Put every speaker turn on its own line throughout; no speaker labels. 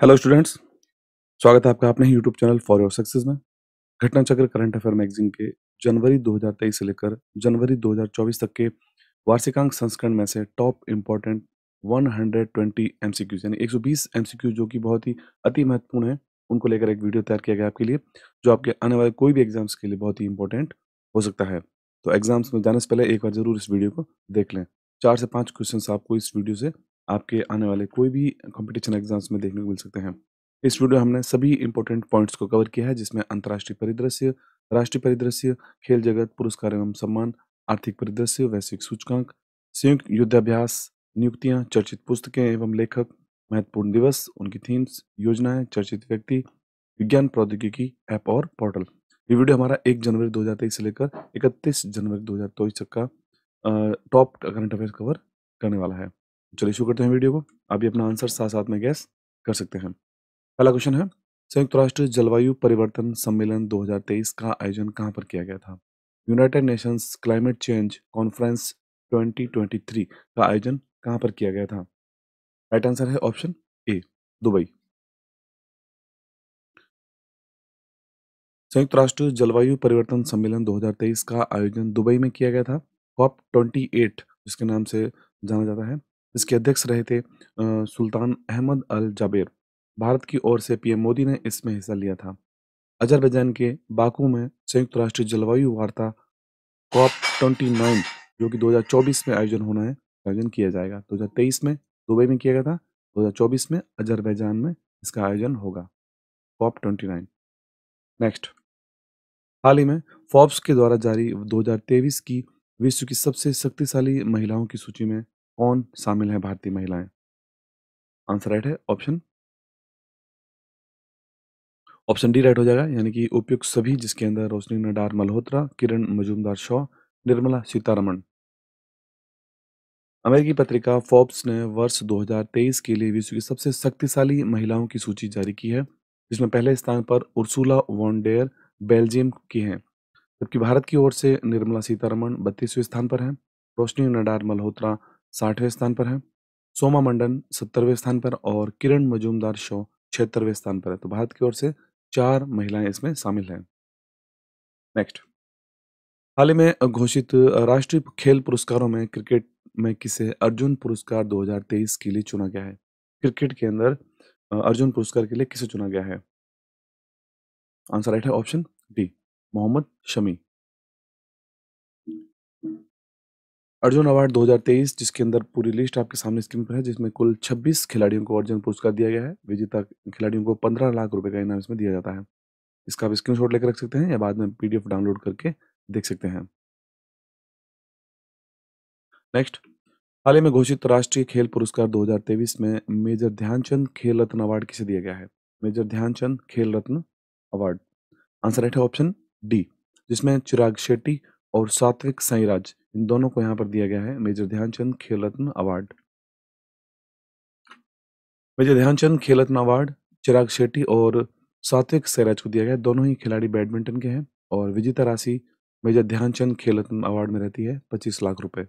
Hello students स्वागत है आपका अपने ही YouTube channel for your success में घटना चक्र करंट अफेयर मैगजीन के जनवरी 2023 से लेकर जनवरी 2024 तक के वार्षिकांक संस्करण में से टॉप इम्पॉर्टेंट 120 एमसीक्यूज यानी 120 एमसीक्यू जो कि बहुत ही अति महत्वपूर्ण है उनको लेकर एक वीडियो तैयार किया गया आपके लिए जो आपके आने वाले कोई भी एग्जाम्स के लिए बहुत ही इंपॉर्टेंट हो सकता है तो एग्जाम्स में जाने से पहले एक बार जरूर इस वीडियो को देख लें चार से पाँच क्वेश्चन आपको इस वीडियो से आपके आने वाले कोई भी कॉम्पिटिशन एग्जाम्स में देखने को मिल सकते हैं इस वीडियो हमने सभी इंपॉर्टेंट पॉइंट्स को कवर किया है जिसमें अंतर्राष्ट्रीय परिदृश्य राष्ट्रीय परिदृश्य खेल जगत पुरस्कार एवं सम्मान आर्थिक परिदृश्य वैश्विक सूचकांक संयुक्त युद्धाभ्यास नियुक्तियां चर्चित पुस्तकें एवं लेखक महत्वपूर्ण दिवस उनकी थीम्स योजनाएं चर्चित व्यक्ति विज्ञान प्रौद्योगिकी ऐप और पोर्टल ये वीडियो हमारा एक जनवरी दो से लेकर इकतीस जनवरी 2023 तक का टॉप करंट अफेयर कवर करने वाला है चलिए शुरू करते हैं वीडियो को आप भी अपना आंसर साथ साथ में गैस कर सकते हैं पहला क्वेश्चन है संयुक्त राष्ट्र जलवायु परिवर्तन सम्मेलन 2023 का आयोजन कहाँ पर किया गया था United Nations Climate Change Conference 2023 का आयोजन कहाँ पर किया गया था राइट आंसर है ऑप्शन ए दुबई संयुक्त राष्ट्र जलवायु परिवर्तन सम्मेलन 2023 का आयोजन दुबई में किया गया था कॉप ट्वेंटी जिसके नाम से जाना जाता है इसके अध्यक्ष रहे थे Sultan Ahmed Al Jaber Bharat की ओर से पीएम मोदी ने इसमें हिस्सा लिया था अजरबैजान के बाकू में संयुक्त राष्ट्र जलवायु वार्ता कॉप ट्वेंटी नाइन जो कि 2024 में आयोजन होना है आयोजन किया जाएगा 2023 में दुबई में किया गया था 2024 में अजरबैजान में इसका आयोजन होगा कॉप ट्वेंटी नाइन नेक्स्ट हाल ही में फॉब्स के द्वारा जारी 2023 की विश्व की सबसे शक्तिशाली महिलाओं की सूची में कौन शामिल है भारतीय महिलाएं आंसर राइट है ऑप्शन ऑप्शन डी राइट हो जाएगा यानी कि उपयुक्त सभी जिसके अंदर रोशनी नडार मल्होत्रा किरण मजूमदार शॉ निर्मला सीतारमण अमेरिकी पत्रिका फोर्ब्स ने वर्ष 2023 के लिए विश्व की सबसे शक्तिशाली महिलाओं की सूची जारी की है जिसमें पहले स्थान पर उर्सुला वॉन्डेयर बेल्जियम की हैं जबकि भारत की ओर से निर्मला सीतारमण बत्तीसवें स्थान पर हैं रोशनी नडार मल्होत्रा साठवें स्थान पर है सोमा मंडन सत्तरवें स्थान पर और किरण मजूमदार शो छिहत्तरवें स्थान पर है तो भारत की ओर से चार महिलाएं इसमें शामिल हैं नेक्स्ट हाल ही में घोषित राष्ट्रीय खेल पुरस्कारों में क्रिकेट में किसे अर्जुन पुरस्कार 2023 के लिए चुना गया है क्रिकेट के अंदर अर्जुन पुरस्कार के लिए किसे चुना गया है आंसर राइट है option D Mohammed Shami Arjun award 2023 जिसके अंदर पूरी लिस्ट आपके सामने स्क्रीन पर है जिसमें कुल 26 खिलाड़ियों को अर्जुन पुरस्कार दिया गया है विजेता खिलाड़ियों को 15 लाख रुपए का इनाम इसमें दिया जाता है इसका आप स्क्रीनशॉट लेकर रख सकते हैं या बाद में पीडीएफ डाउनलोड करके देख सकते हैं नेक्स्ट हाल ही में घोषित राष्ट्रीय खेल पुरस्कार दो में मेजर ध्यानचंद खेल रत्न अवार्ड किसे दिया गया है major Dhyanchand Khel Ratna award answer right है ऑप्शन डी जिसमें चिराग शेट्टी और सात्विक साईराज इन दोनों को यहां पर दिया गया है major Dhyanchand Khel Ratna award major Dhyanchand Khel Ratna award चिराग शेट्टी और सात्विक सैराज को दिया गया दोनों ही खिलाड़ी बैडमिंटन के हैं और विजेता राशि मेजर ध्यानचंद खेल रत्न अवार्ड में रहती है पच्चीस लाख रुपए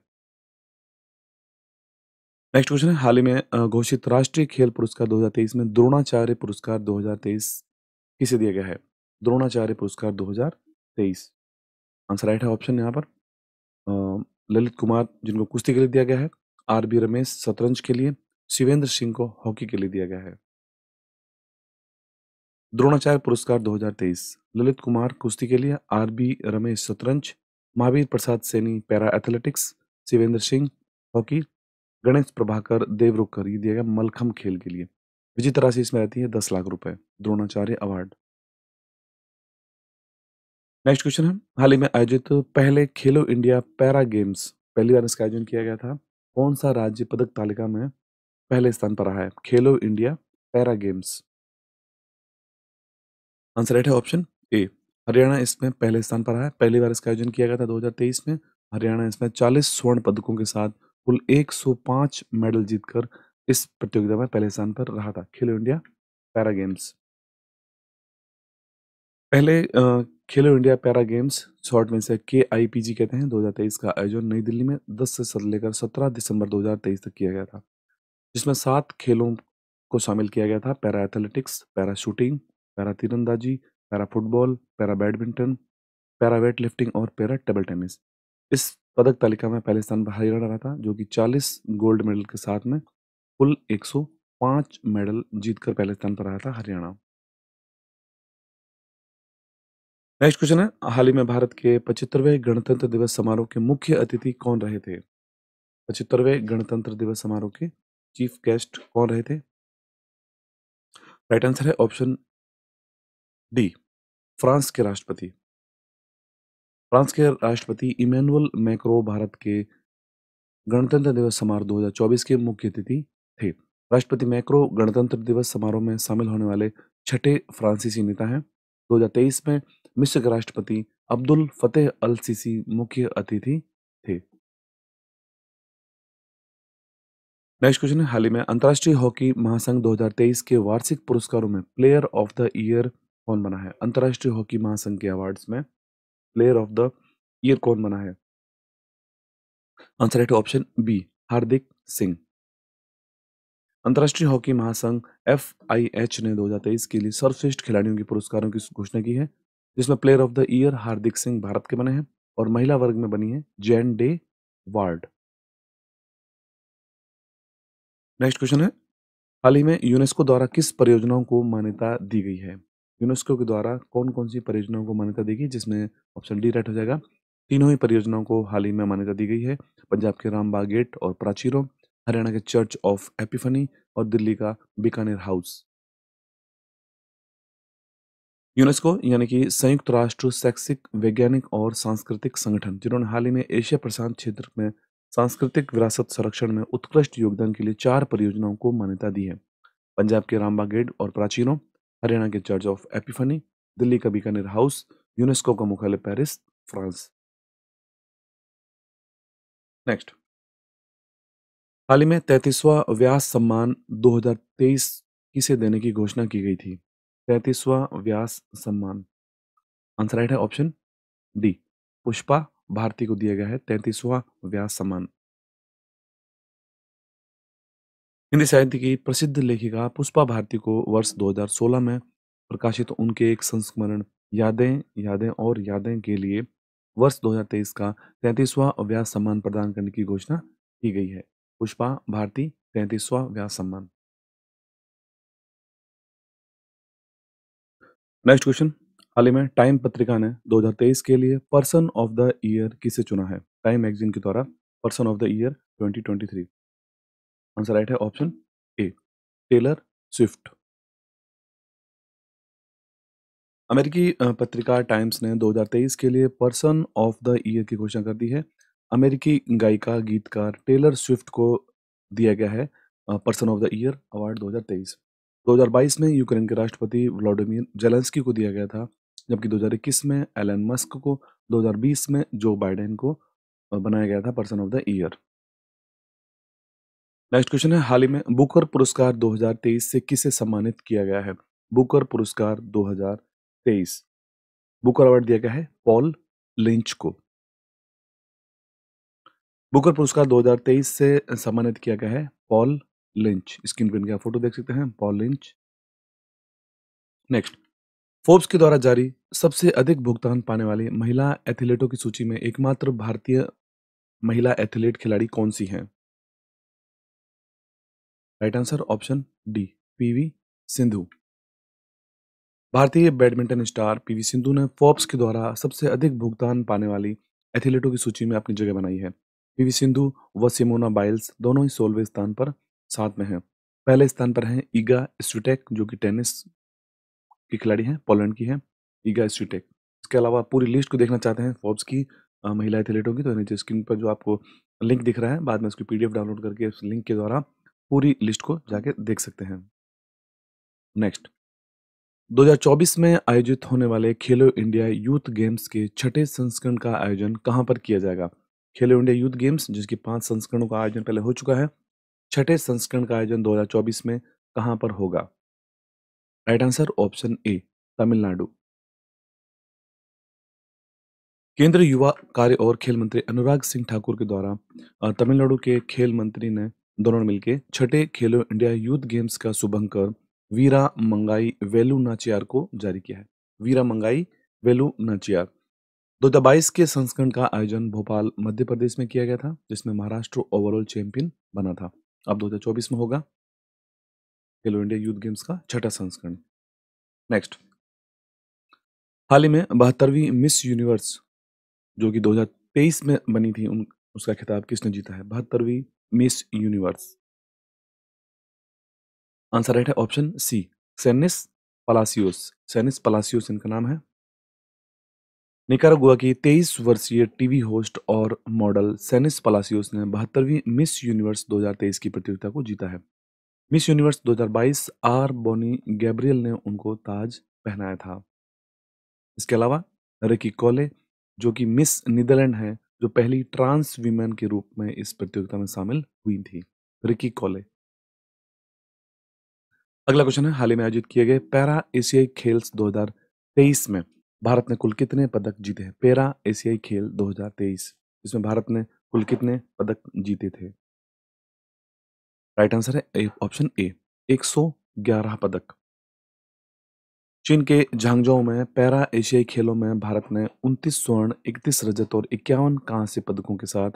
नेक्स्ट क्वेश्चन है हाल ही में घोषित राष्ट्रीय खेल पुरस्कार 2023 में द्रोणाचार्य पुरस्कार 2023 किसे दिया गया है द्रोणाचार्य पुरस्कार 2023 आंसर राइट है ऑप्शन यहाँ पर ललित कुमार जिनको कुश्ती के लिए दिया गया है आर बी रमेश शतरंज के लिए शिवेंद्र सिंह को हॉकी के लिए दिया गया है द्रोणाचार्य पुरस्कार 2023 ललित कुमार कुश्ती के लिए आर बी रमेश शतरंज Mahavir Prasad Saini para athletics Shivendra Singh hockey Ganesh Prabhakar Devrukhkar ये दिया गया मलखम खेल के लिए विजेता राशि इसमें रहती है दस लाख रुपए द्रोणाचार्य अवार्ड नेक्स्ट क्वेश्चन है हाल ही में आयोजित पहले खेलो इंडिया पैरा गेम्स पहली बार इसका आयोजन किया गया था कौन सा राज्य पदक तालिका में पहले स्थान पर रहा है Khelo India para games answer right है ऑप्शन ए हरियाणा इसमें पहले स्थान पर रहा है पहली बार इसका आयोजन किया गया था 2023 में हरियाणा इसमें 40 स्वर्ण पदकों के साथ कुल 105 मेडल जीतकर इस प्रतियोगिता में पहले स्थान पर रहा था खेलो इंडिया पैरा गेम्स पहले खेलो इंडिया पैरा गेम्स, शॉर्ट में से के आई कहते हैं, 2023 का आयोजन नई दिल्ली में 10 से लेकर 17 दिसंबर 2023 तक किया गया था। जिसमें सात खेलों को शामिल किया गया था, para athletics, para shooting, para तीरंदाजी, para football, para badminton, para weightlifting और पैरा टेबल टेनिस। इस पदक तालिका में पहले स्थान पर हरियाणा रहा था, जो कि 40 गोल्ड मेडल के साथ में कुल 105 मेडल जीतकर पहले स्थान पर रहा था हरियाणा। नेक्स्ट क्वेश्चन है हाल ही में भारत के पचहत्तरवें गणतंत्र दिवस समारोह के मुख्य अतिथि कौन रहे थे पचहत्तरवें गणतंत्र दिवस समारोह के चीफ गेस्ट कौन रहे थे राइट आंसर है ऑप्शन डी फ्रांस के राष्ट्रपति फ्रांस के राष्ट्रपति इमैनुअल मैक्रो भारत के गणतंत्र दिवस समारोह 2024 के मुख्य अतिथि थे राष्ट्रपति मैक्रो गणतंत्र दिवस समारोह में शामिल होने वाले छठे फ्रांसीसी नेता हैं 2023 में मिस्र के राष्ट्रपति अब्दुल फतेह अल सीसी मुख्य अतिथि थे नेक्स्ट क्वेश्चन है हाल ही में अंतर्राष्ट्रीय हॉकी महासंघ 2023 के वार्षिक पुरस्कारों में प्लेयर ऑफ द ईयर कौन बना है अंतर्राष्ट्रीय हॉकी महासंघ के अवार्ड्स में प्लेयर ऑफ द ईयर कौन बना है आंसर है ऑप्शन तो बी हार्दिक सिंह अंतर्राष्ट्रीय हॉकी महासंघ एफ ने 2023 के लिए सर्वश्रेष्ठ खिलाड़ियों के पुरस्कारों की घोषणा की है जिसमें player of the year Hardik Singh Bharat के बने हैं और महिला वर्ग में बनी है जैन डे वार्ड नेक्स्ट क्वेश्चन है हाल ही में यूनेस्को द्वारा किस परियोजनाओं को मान्यता दी गई है यूनेस्को के द्वारा कौन कौन सी परियोजनाओं को मान्यता दी गई जिसमें ऑप्शन डी राइट हो जाएगा तीनों ही परियोजनाओं को हाल ही में मान्यता दी गई है पंजाब के रामबाग गेट और प्राचीरों हरियाणा के चर्च ऑफ एपिफनी और दिल्ली का बीकानेर हाउस यूनेस्को यानी कि संयुक्त राष्ट्र शैक्षिक वैज्ञानिक और सांस्कृतिक संगठन जिन्होंने हाल ही में एशिया प्रशांत क्षेत्र में सांस्कृतिक विरासत संरक्षण में उत्कृष्ट योगदान के लिए चार परियोजनाओं को मान्यता दी है पंजाब के रामबा गेट और प्राचीनों हरियाणा के चर्च ऑफ एपिफनी दिल्ली का बीकानेर हाउस यूनेस्को का मुख्यालय पेरिस फ्रांस नेक्स्ट हाल ही में तैतीसवा व्यास सम्मान 2023 किसे देने की घोषणा की गई थी तैतीसवा व्यास सम्मान आंसर राइट है ऑप्शन डी पुष्पा भारती को दिया गया है तैतीसवा व्यास सम्मान हिंदी साहित्य की प्रसिद्ध लेखिका पुष्पा भारती को वर्ष 2016 में प्रकाशित उनके एक संस्मरण यादें यादें और यादें के लिए वर्ष 2023 का तैतीसवा व्यास सम्मान प्रदान करने की घोषणा की गई है पुष्पा भारती तैतीसवा व्यास सम्मान नेक्स्ट क्वेश्चन हाल ही में टाइम पत्रिका ने 2023 के लिए पर्सन ऑफ द ईयर किसे चुना है टाइम मैगजीन के द्वारा person of the year 2023 answer right है ऑप्शन ए टेलर स्विफ्ट अमेरिकी पत्रिका टाइम्स ने 2023 के लिए पर्सन ऑफ द ईयर की घोषणा कर दी है अमेरिकी गायिका गीतकार टेलर स्विफ्ट को दिया गया है person of the year award 2023 2022 में यूक्रेन के राष्ट्रपति व्लादिमीर जेलेंस्की को दिया गया था जबकि 2021 में एलन मस्क को 2020 में जो बाइडेन को बनाया गया था person of the year next question है हाल ही में बुकर पुरस्कार 2023 से किसे सम्मानित किया गया है बुकर पुरस्कार 2023 बुकर अवार्ड दिया गया है पॉल लिंच को बुकर पुरस्कार 2023 से सम्मानित किया गया है पॉल लिंच स्क्रीन पर इनकी आप फोटो देख सकते हैं पॉल लिंच नेक्स्ट फोर्ब्स के द्वारा जारी सबसे अधिक भुगतान पाने वाली महिला एथलीटों की सूची में एकमात्र भारतीय महिला एथलीट खिलाड़ी कौन सी हैं right answer option D P V Sindhu भारतीय बैडमिंटन स्टार पीवी सिंधु ने फोर्ब्स के द्वारा सबसे अधिक भुगतान पाने वाली एथलीटों की सूची में अपनी जगह बनाई है पीवी सिंधु व सिमोना बाइल्स दोनों ही सोलहवें स्थान पर साथ में हैं पहले स्थान पर हैं ईगा स्वीटेक जो कि टेनिस की खिलाड़ी हैं पोलैंड की हैं ईगा स्वीटेक इसके अलावा पूरी लिस्ट को देखना चाहते हैं फोर्ब्स की महिला एथलीटों की तो नीचे स्क्रीन पर जो आपको लिंक दिख रहा है बाद में उसकी पीडीएफ डाउनलोड करके उस लिंक के द्वारा पूरी लिस्ट को जाके देख सकते हैं नेक्स्ट 2024 में आयोजित होने वाले खेलो इंडिया यूथ गेम्स के छठे संस्करण का आयोजन कहां पर किया जाएगा खेलो इंडिया यूथ गेम्स जिसकी पांच संस्करणों का आयोजन पहले हो चुका है छठे संस्करण का आयोजन 2024 में कहां पर होगा right answer option A Tamil Nadu केंद्र युवा कार्य और खेल मंत्री अनुराग सिंह ठाकुर के द्वारा तमिलनाडु के खेल मंत्री ने दोनों मिलकर छठे खेलो इंडिया यूथ गेम्स का शुभंकर वीरा मंगाई वेलू नाचियार को जारी किया है वीरा मंगाई वेलू नाचियार दो हजार बाईस के संस्करण का आयोजन भोपाल मध्य प्रदेश में किया गया था जिसमें महाराष्ट्र ओवरऑल चैंपियन बना था अब 2024 में होगा खेलो इंडिया यूथ गेम्स का छठा संस्करण नेक्स्ट हाल ही में बहत्तरवीं मिस यूनिवर्स जो कि 2023 में बनी थी उन उसका खिताब किसने जीता है बहत्तरवीं मिस यूनिवर्स आंसर राइट है option C Sheynnis Palacios Sheynnis Palacios इनका नाम है निकारागुआ की 23 वर्षीय टीवी होस्ट और मॉडल सैनिस पलासियोस ने बहत्तरवीं मिस यूनिवर्स 2023 की प्रतियोगिता को जीता है Miss Universe 2022 R'Bonney Gabriel ने उनको ताज पहनाया था इसके अलावा रिकी कॉले जो कि मिस नीदरलैंड है जो पहली ट्रांस वीमेन के रूप में इस प्रतियोगिता में शामिल हुई थी रिकी कॉले अगला क्वेश्चन है हाल ही में आयोजित किए गए पैरा एशियाई खेल्स 2023 में भारत ने कुल कितने पदक जीते हैं पेरा एशियाई खेल 2023 इसमें भारत ने कुल कितने पदक जीते थे राइट आंसर है ऑप्शन ए 111 पदक चीन के झांगझों में पैरा एशियाई खेलों में भारत ने 29 स्वर्ण 31 रजत और इक्यावन कांस्य पदकों के साथ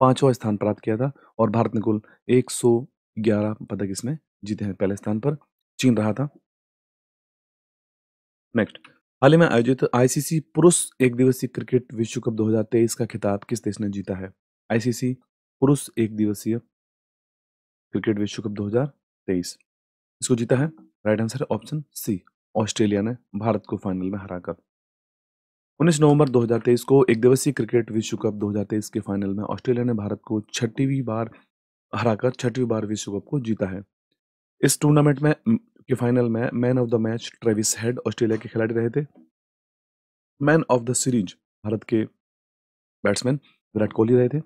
पांचवा स्थान प्राप्त किया था और भारत ने कुल 111 पदक इसमें जीते हैं पहले स्थान पर चीन रहा था नेक्स्ट हाल ही में आयोजित आईसीसी पुरुष एक दिवसीय क्रिकेट विश्व कप 2023 का खिताब किस देश ने जीता है आईसीसी पुरुष एक दिवसीय क्रिकेट विश्व कप 2023 इसको जीता है राइट आंसर है ऑप्शन सी ऑस्ट्रेलिया ने भारत को फाइनल में हराकर 19 नवंबर 2023 को एक दिवसीय क्रिकेट विश्व कप 2023 के फाइनल में ऑस्ट्रेलिया ने भारत को छठीवीं बार हराकर छठवीं बार विश्व कप को जीता है इस टूर्नामेंट में के फाइनल में man of the match Travis Head Australia के खिलाड़ी रहे थे man of the series Bharat के बैट्समैन विराट कोहली रहे थे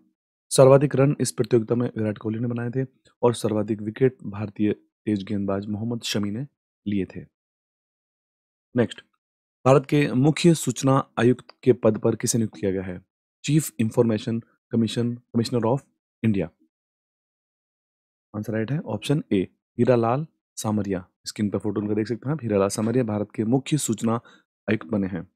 सर्वाधिक रन इस प्रतियोगिता में विराट कोहली ने बनाए थे और सर्वाधिक विकेट भारतीय तेज गेंदबाज मोहम्मद शमी ने लिए थे नेक्स्ट भारत के मुख्य सूचना आयुक्त के पद पर किसे नियुक्त किया गया है chief information commission commissioner of India answer right है option A Hira Lal Samaria screen पर फोटो उनका देख सकते हैं हीरालाल सामरिया भारत के मुख्य सूचना आयुक्त बने हैं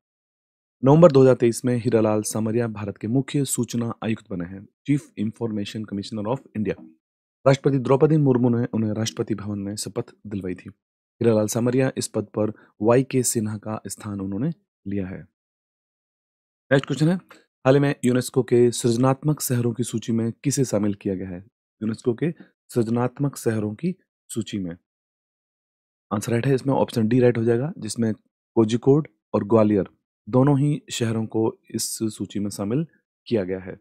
नवंबर 2023 में हीरालाल सामरिया भारत के मुख्य सूचना आयुक्त बने हैं chief information commissioner of India राष्ट्रपति द्रौपदी मुर्मू ने उन्हें राष्ट्रपति भवन में शपथ दिलवाई थी हीरालाल सामरिया इस पद पर वाई के सिन्हा का स्थान उन्होंने लिया है नेक्स्ट क्वेश्चन है हाल ही में यूनेस्को के सृजनात्मक शहरों की सूची में किसे शामिल किया गया है यूनेस्को के सृजनात्मक शहरों की सूची में आंसर राइट है इसमें ऑप्शन डी राइट हो जाएगा जिसमें कोजिकोड और ग्वालियर दोनों ही शहरों को इस सूची में शामिल किया गया है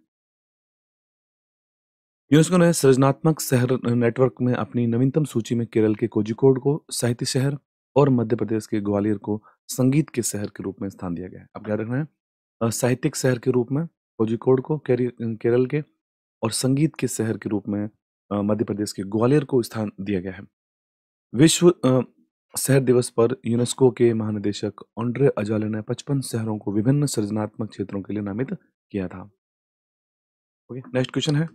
यूनेस्को ने सृजनात्मक शहर नेटवर्क में अपनी नवीनतम सूची में केरल के कोजिकोड को साहित्य शहर और मध्य प्रदेश के ग्वालियर को संगीत के शहर के रूप में स्थान दिया गया है अब याद रखना है साहित्यिक शहर के रूप में कोजिकोड को केरल के और संगीत के शहर के रूप में मध्य प्रदेश के ग्वालियर को स्थान दिया गया है विश्व शहर दिवस पर यूनेस्को के महानिदेशक ऑन्ड्रे अजाले ने 55 शहरों को विभिन्न सृजनात्मक क्षेत्रों के लिए नामित किया था ओके नेक्स्ट क्वेश्चन है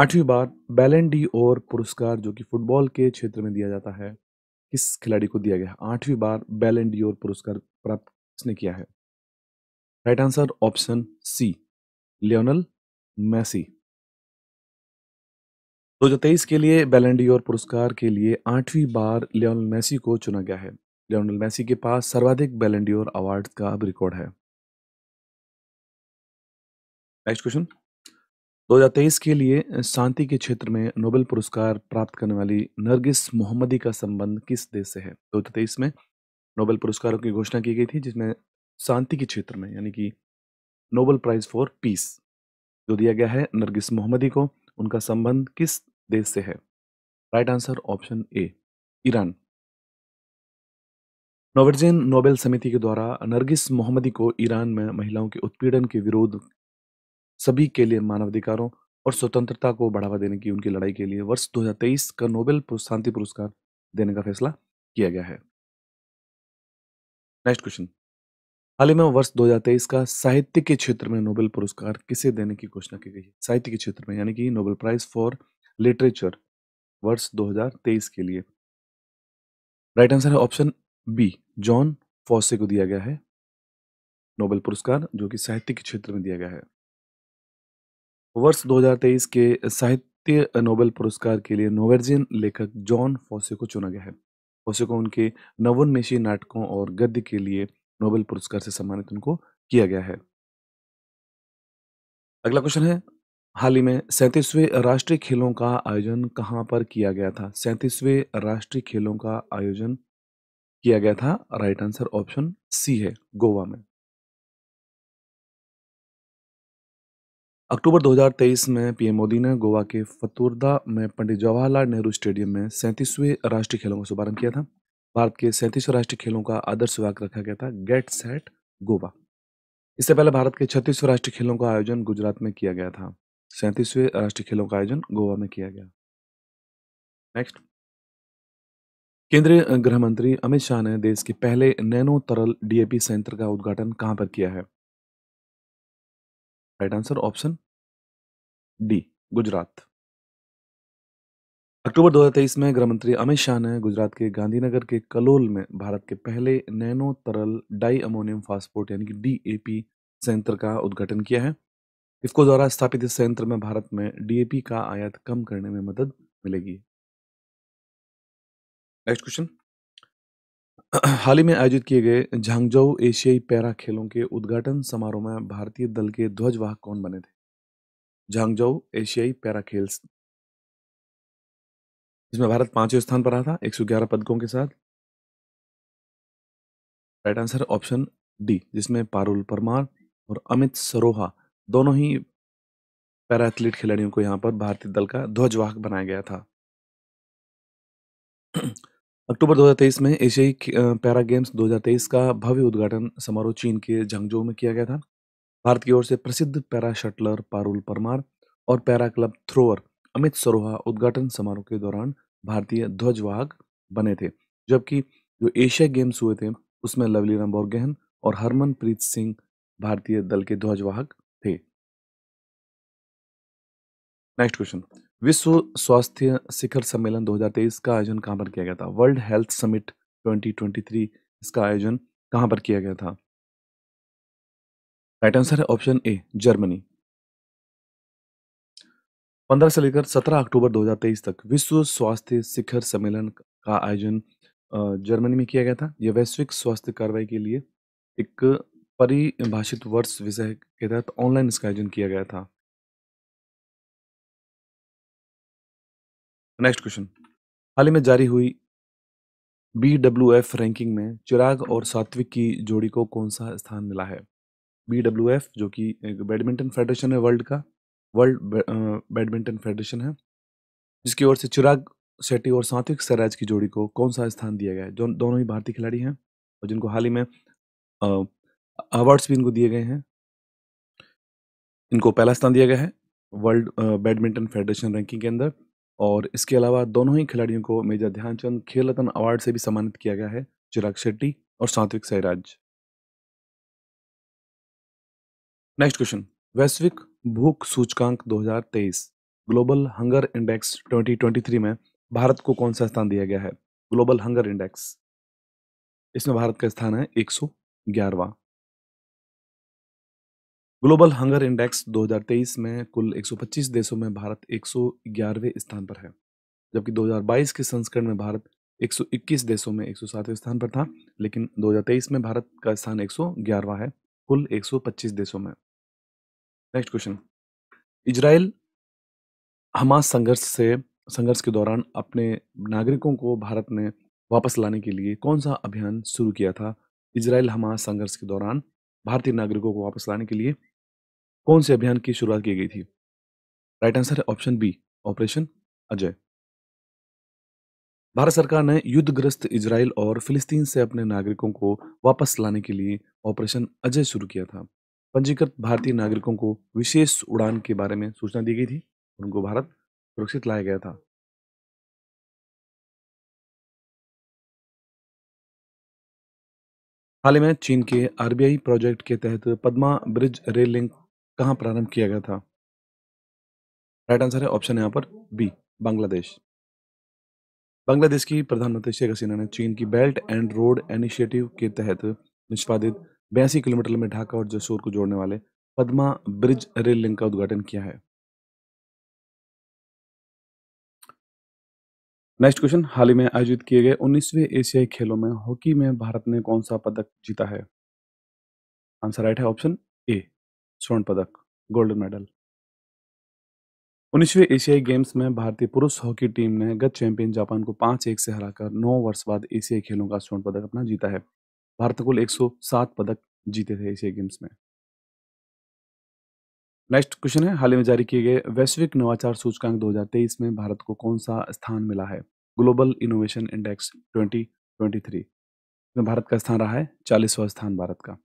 आठवीं बार बैलेंडी और पुरस्कार जो कि फुटबॉल के क्षेत्र में दिया जाता है किस खिलाड़ी को दिया गया आठवीं बार बैलेंडी और पुरस्कार प्राप्त किसने किया है right answer option C Lionel Messi 2023 के लिए और पुरस्कार के लिए आठवीं बार लियोनल मेसी को चुना गया है लियोनल मेसी के पास सर्वाधिक बैलेंडियोर अवार्ड का अब रिकॉर्ड है नेक्स्ट क्वेश्चन 2023 के लिए शांति के क्षेत्र में नोबेल पुरस्कार प्राप्त करने वाली नरगिस मोहम्मदी का संबंध किस देश से है 2023 में नोबेल पुरस्कारों की घोषणा की गई थी जिसमें शांति के क्षेत्र में यानी कि नोबेल प्राइज फॉर पीस जो दिया गया है नरगिस मोहम्मदी को उनका संबंध किस देश से है right answer option A Iran Norwegian Nobel समिति के द्वारा नरगिस मोहम्मदी को ईरान में महिलाओं के उत्पीड़न के विरोध सभी के लिए मानवाधिकारों और स्वतंत्रता को बढ़ावा देने की उनकी लड़ाई के लिए वर्ष 2023 का नोबेल शांति पुरस्कार देने का फैसला किया गया है नेक्स्ट क्वेश्चन हाल ही में वर्ष 2023 का साहित्य के क्षेत्र में नोबेल पुरस्कार किसे देने की घोषणा की गई है साहित्य के क्षेत्र में यानी कि नोबेल प्राइज फॉर लिटरेचर वर्ष 2023 के लिए राइट आंसर है ऑप्शन बी जॉन फॉसे को दिया गया है नोबेल पुरस्कार जो कि साहित्य के क्षेत्र में दिया गया है वर्ष 2023 के साहित्य नोबेल पुरस्कार के लिए नोवेजियन लेखक जॉन फॉसे को चुना गया है फॉसे को उनके नवोन्मेषी नाटकों और गद्य के लिए नोबेल पुरस्कार से सम्मानित उनको किया गया है अगला क्वेश्चन है हाल ही में सैंतीसवें राष्ट्रीय खेलों का आयोजन कहाँ पर किया गया था? सैंतीसवें राष्ट्रीय खेलों का आयोजन किया गया था, राइट आंसर ऑप्शन सी है, गोवा में। अक्टूबर 2023 में पीएम मोदी ने गोवा के फतुर्दा में पंडित जवाहरलाल नेहरू स्टेडियम में सैंतीसवें राष्ट्रीय खेलों का शुभारंभ किया था। भारत के सैंतीसवें राष्ट्रीय खेलों का आदर्श वाक रखा गया था, गेट सेट गोवा। इससे पहले भारत के छत्तीसवें राष्ट्रीय खेलों का आयोजन गुजरात में किया गया था। सैंतीसवें राष्ट्रीय खेलों का आयोजन गोवा में किया गया नेक्स्ट केंद्रीय गृह मंत्री अमित शाह ने देश के पहले नैनो तरल डीएपी संयंत्र का उद्घाटन कहां पर किया है right answer option D Gujarat अक्टूबर 2023 में गृह मंत्री अमित शाह ने गुजरात के गांधीनगर के कलोल में भारत के पहले नैनो तरल डाई अमोनियम फास्टपोर्ट यानी कि डीएपी संयंत्र का उद्घाटन किया है इफको द्वारा स्थापित इस संयंत्र में भारत में डीएपी का आयात कम करने में मदद मिलेगी नेक्स्ट क्वेश्चन हाल ही में आयोजित किए गए झांगझो एशियाई पैरा खेलों के उद्घाटन समारोह में भारतीय दल के ध्वजवाहक कौन बने थे झांगझो एशियाई पैरा खेल इसमें भारत पांचवें स्थान पर रहा था 111 पदकों के साथ राइट आंसर ऑप्शन डी जिसमें पारुल परमार और अमित सरोहा दोनों ही पैरा एथलीट खिलाड़ियों को यहाँ पर भारतीय दल का ध्वजवाहक बनाया गया था अक्टूबर 2023 में एशियाई पैरा गेम्स 2023 का भव्य उद्घाटन समारोह चीन के झंगझो में किया गया था भारत की ओर से प्रसिद्ध पैरा शटलर पारुल परमार और para club thrower Amit Saroha उद्घाटन समारोह के दौरान भारतीय ध्वजवाहक बने थे जबकि जो एशिया गेम्स हुए थे उसमें लवलीना बोरगहन और हरमनप्रीत सिंह भारतीय दल के ध्वजवाहक नेक्स्ट क्वेश्चन विश्व स्वास्थ्य शिखर सम्मेलन 2023 का आयोजन कहाँ पर किया गया था वर्ल्ड हेल्थ समिट 2023 इसका आयोजन कहाँ पर किया गया था राइट आंसर है ऑप्शन ए जर्मनी 15 से लेकर 17 अक्टूबर 2023 तक विश्व स्वास्थ्य शिखर सम्मेलन का आयोजन जर्मनी में किया गया था यह वैश्विक स्वास्थ्य कार्रवाई के लिए एक परिभाषित वर्ष विषय के तहत ऑनलाइन इसका आयोजन किया गया था नेक्स्ट क्वेश्चन हाल ही में जारी हुई बी डब्ल्यू एफ रैंकिंग में चिराग और सात्विक की जोड़ी को कौन सा स्थान मिला है बी डब्ल्यू एफ जो कि बैडमिंटन फेडरेशन है वर्ल्ड का वर्ल्ड बैडमिंटन फेडरेशन है जिसकी ओर से चिराग शेट्टी और सात्विक सराज की जोड़ी को कौन सा स्थान दिया गया है जो दोनों ही भारतीय खिलाड़ी हैं और जिनको हाल ही में अवार्ड्स भी इनको दिए गए हैं इनको पहला स्थान दिया गया है वर्ल्ड बैडमिंटन फेडरेशन रैंकिंग के अंदर और इसके अलावा दोनों ही खिलाड़ियों को मेजर ध्यानचंद खेल रत्न अवार्ड से भी सम्मानित किया गया है चिराग शेट्टी और सात्विक सहराज नेक्स्ट क्वेश्चन वैश्विक भूख सूचकांक 2023 ग्लोबल हंगर इंडेक्स 2023 में भारत को कौन सा स्थान दिया गया है ग्लोबल हंगर इंडेक्स इसमें भारत का स्थान है एक सौ ग्यारहवा ग्लोबल हंगर इंडेक्स 2023 में कुल 125 देशों में भारत 111वें स्थान पर है जबकि 2022 के संस्करण में भारत 121 देशों में 107वें स्थान पर था लेकिन 2023 में भारत का स्थान 111वां है कुल 125 देशों में नेक्स्ट क्वेश्चन इजराइल हमास संघर्ष से संघर्ष के दौरान अपने नागरिकों को भारत ने वापस लाने के लिए कौन सा अभियान शुरू किया था इजराइल हमास संघर्ष के दौरान भारतीय नागरिकों को वापस लाने के लिए कौन से अभियान की शुरुआत की गई थी राइट आंसर है option B operation Ajay Bharat सरकार ने युद्धग्रस्त इसराइल और फिलिस्तीन से अपने नागरिकों को वापस लाने के लिए ऑपरेशन अजय शुरू किया था पंजीकृत भारतीय नागरिकों को विशेष उड़ान के बारे में सूचना दी गई थी उनको भारत सुरक्षित लाया गया था
हाल ही में चीन के आरबीआई
प्रोजेक्ट के तहत पद्मा ब्रिज रेल लिंक कहाँ प्रारंभ किया गया था राइट आंसर है ऑप्शन यहाँ पर बी बांग्लादेश बांग्लादेश की प्रधानमंत्री शेख हसीना ने चीन की बेल्ट एंड रोड इनिशिएटिव के तहत निष्पादित बयासी किलोमीटर में ढाका और जसूर को जोड़ने वाले पदमा ब्रिज रेल लिंक का उद्घाटन किया है नेक्स्ट क्वेश्चन हाल ही में आयोजित किए गए 19वें एशियाई खेलों में हॉकी में भारत ने कौन सा पदक जीता है आंसर राइट है ऑप्शन ए स्वर्ण पदक गोल्ड मेडल उन्नीसवें एशियाई गेम्स में भारतीय पुरुष हॉकी टीम ने गत चैंपियन जापान को पांच एक से हराकर नौ वर्ष बाद एशियाई खेलों का स्वर्ण पदक अपना जीता है भारत कुल 107 पदक जीते थे एशियाई गेम्स में नेक्स्ट क्वेश्चन है हाल ही में जारी किए गए वैश्विक नवाचार सूचकांक 2023 में भारत को कौन सा स्थान मिला है ग्लोबल इनोवेशन इंडेक्स 2023 में भारत का स्थान रहा है चालीसवा स्थान भारत का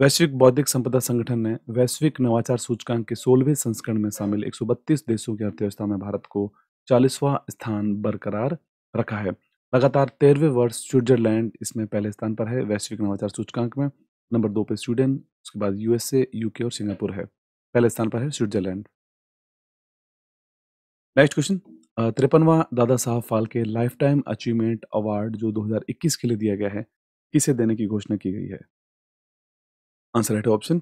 वैश्विक बौद्धिक संपदा संगठन ने वैश्विक नवाचार सूचकांक के सोलहवें संस्करण में शामिल एक देशों की अर्थव्यवस्था में भारत को चालीसवां स्थान बरकरार रखा है लगातार तेरहवें वर्ष स्विट्जरलैंड इसमें पहले स्थान पर है वैश्विक नवाचार सूचकांक में नंबर दो पे स्वीडन उसके बाद यूएसए यूके और सिंगापुर है पहले स्थान पर है स्विट्जरलैंड नेक्स्ट क्वेश्चन त्रिपनवा Dada Saheb Phalke lifetime achievement award जो 2021 के लिए दिया गया है किसे देने की घोषणा की गई है आंसर राइट ऑप्शन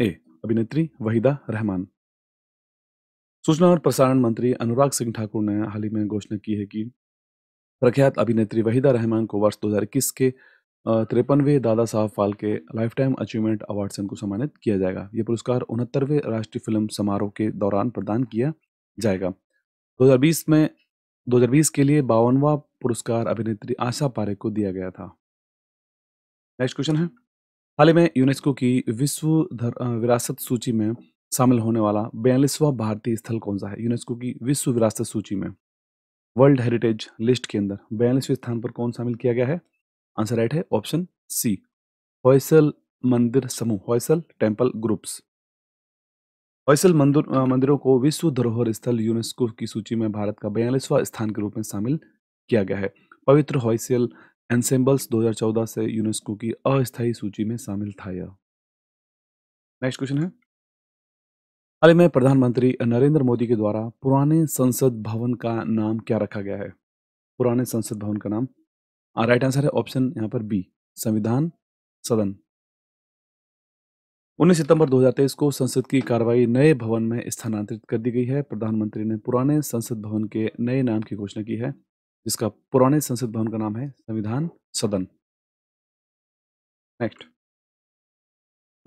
ए अभिनेत्री वहीदा रहमान सूचना और प्रसारण मंत्री अनुराग सिंह ठाकुर ने हाल ही में घोषणा की है कि प्रख्यात अभिनेत्री वहीदा रहमान को वर्ष 2021 के तिरपनवे Dada Saheb Phalke lifetime achievement award से उनको सम्मानित किया जाएगा यह पुरस्कार उनहत्तरवें राष्ट्रीय फिल्म समारोह के दौरान प्रदान किया जाएगा 2020 में 2020 के लिए बावनवा पुरस्कार अभिनेत्री आशा पारे को दिया गया था नेक्स्ट क्वेश्चन है हाल ही में यूनेस्को की विश्व विरासत सूची में शामिल होने वाला बयालीसवा भारतीय स्थल कौन सा है यूनेस्को की विश्व विरासत सूची में वर्ल्ड हेरिटेज लिस्ट के अंदर बयालीसवें स्थान पर कौन शामिल किया गया है आंसर राइट है ऑप्शन सी हॉयसल मंदिर समूह हॉयसल टेम्पल ग्रुप्स हॉयसल मंदिर मंदिरों को विश्व धरोहर स्थल यूनेस्को की सूची में भारत का बयालीसवा स्थान के रूप में शामिल किया गया है पवित्र हॉयसल एनसेम्बल्स 2014 से यूनेस्को की अस्थायी सूची में शामिल था यह नेक्स्ट क्वेश्चन है हाल ही में प्रधानमंत्री नरेंद्र मोदी के द्वारा पुराने संसद भवन का नाम क्या रखा गया है पुराने संसद भवन का नाम राइट हाँ, आंसर है ऑप्शन यहाँ पर बी संविधान सदन 19 सितंबर 2023 को संसद की कार्रवाई नए भवन में स्थानांतरित कर दी गई है प्रधानमंत्री ने पुराने संसद भवन के नए नाम की घोषणा की है जिसका पुराने संसद भवन का नाम है संविधान सदन नेक्स्ट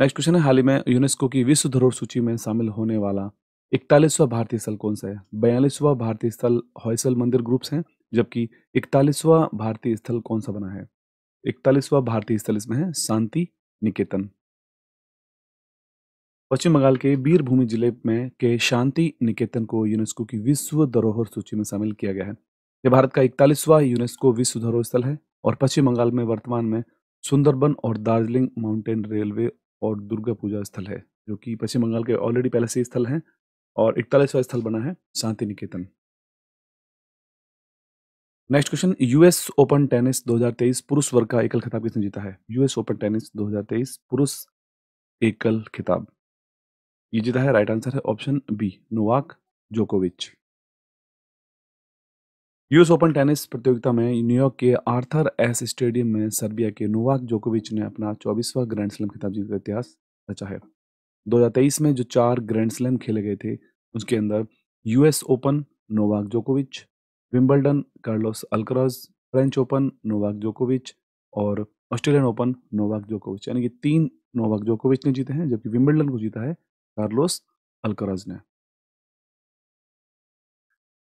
नेक्स्ट क्वेश्चन है हाल ही में यूनेस्को की विश्व धरोहर सूची में शामिल होने वाला इकतालीसवा भारतीय स्थल कौन सा है बयालीसवा भारतीय स्थल हॉयसल मंदिर ग्रुप्स हैं जबकि इकतालीसवा भारतीय स्थल कौन सा बना है इकतालीसवा भारतीय स्थल इसमें है शांति निकेतन पश्चिम बंगाल के बीरभूमि जिले में के शांति निकेतन को यूनेस्को की विश्व धरोहर सूची में शामिल किया गया है ये भारत का इकतालीसवा यूनेस्को विश्व धरोहर स्थल है और पश्चिम बंगाल में वर्तमान में सुंदरबन और दार्जिलिंग माउंटेन रेलवे और दुर्गा पूजा स्थल है जो कि पश्चिम बंगाल के ऑलरेडी पहले से स्थल हैं और इकतालीसवा स्थल बना है Shanti Niketan next question US Open tennis 2023 पुरुष वर्ग का एकल खिताब किसने जीता है यूएस ओपन टेनिस 2023 पुरुष एकल खिताब ये जीता है राइट आंसर है ऑप्शन बी नोवाक जोकोविच यूएस ओपन टेनिस प्रतियोगिता में न्यूयॉर्क के आर्थर एस स्टेडियम में सर्बिया के नोवाक जोकोविच ने अपना चौबीसवां ग्रैंड स्लैम खिताब जीत का इतिहास रचा है 2023 में जो चार ग्रैंड स्लैम खेले गए थे उसके अंदर यूएस ओपन नोवाक जोकोविच Wimbledon Carlos अल्क्रॉज French open Novak जोकोविच और ऑस्ट्रेलियन ओपन नोवाक जोकोविच यानी कि तीन नोवाक जोकोविच ने जीते हैं जबकि विम्बलडन को जीता है कार्लोस अल्क्रॉज ने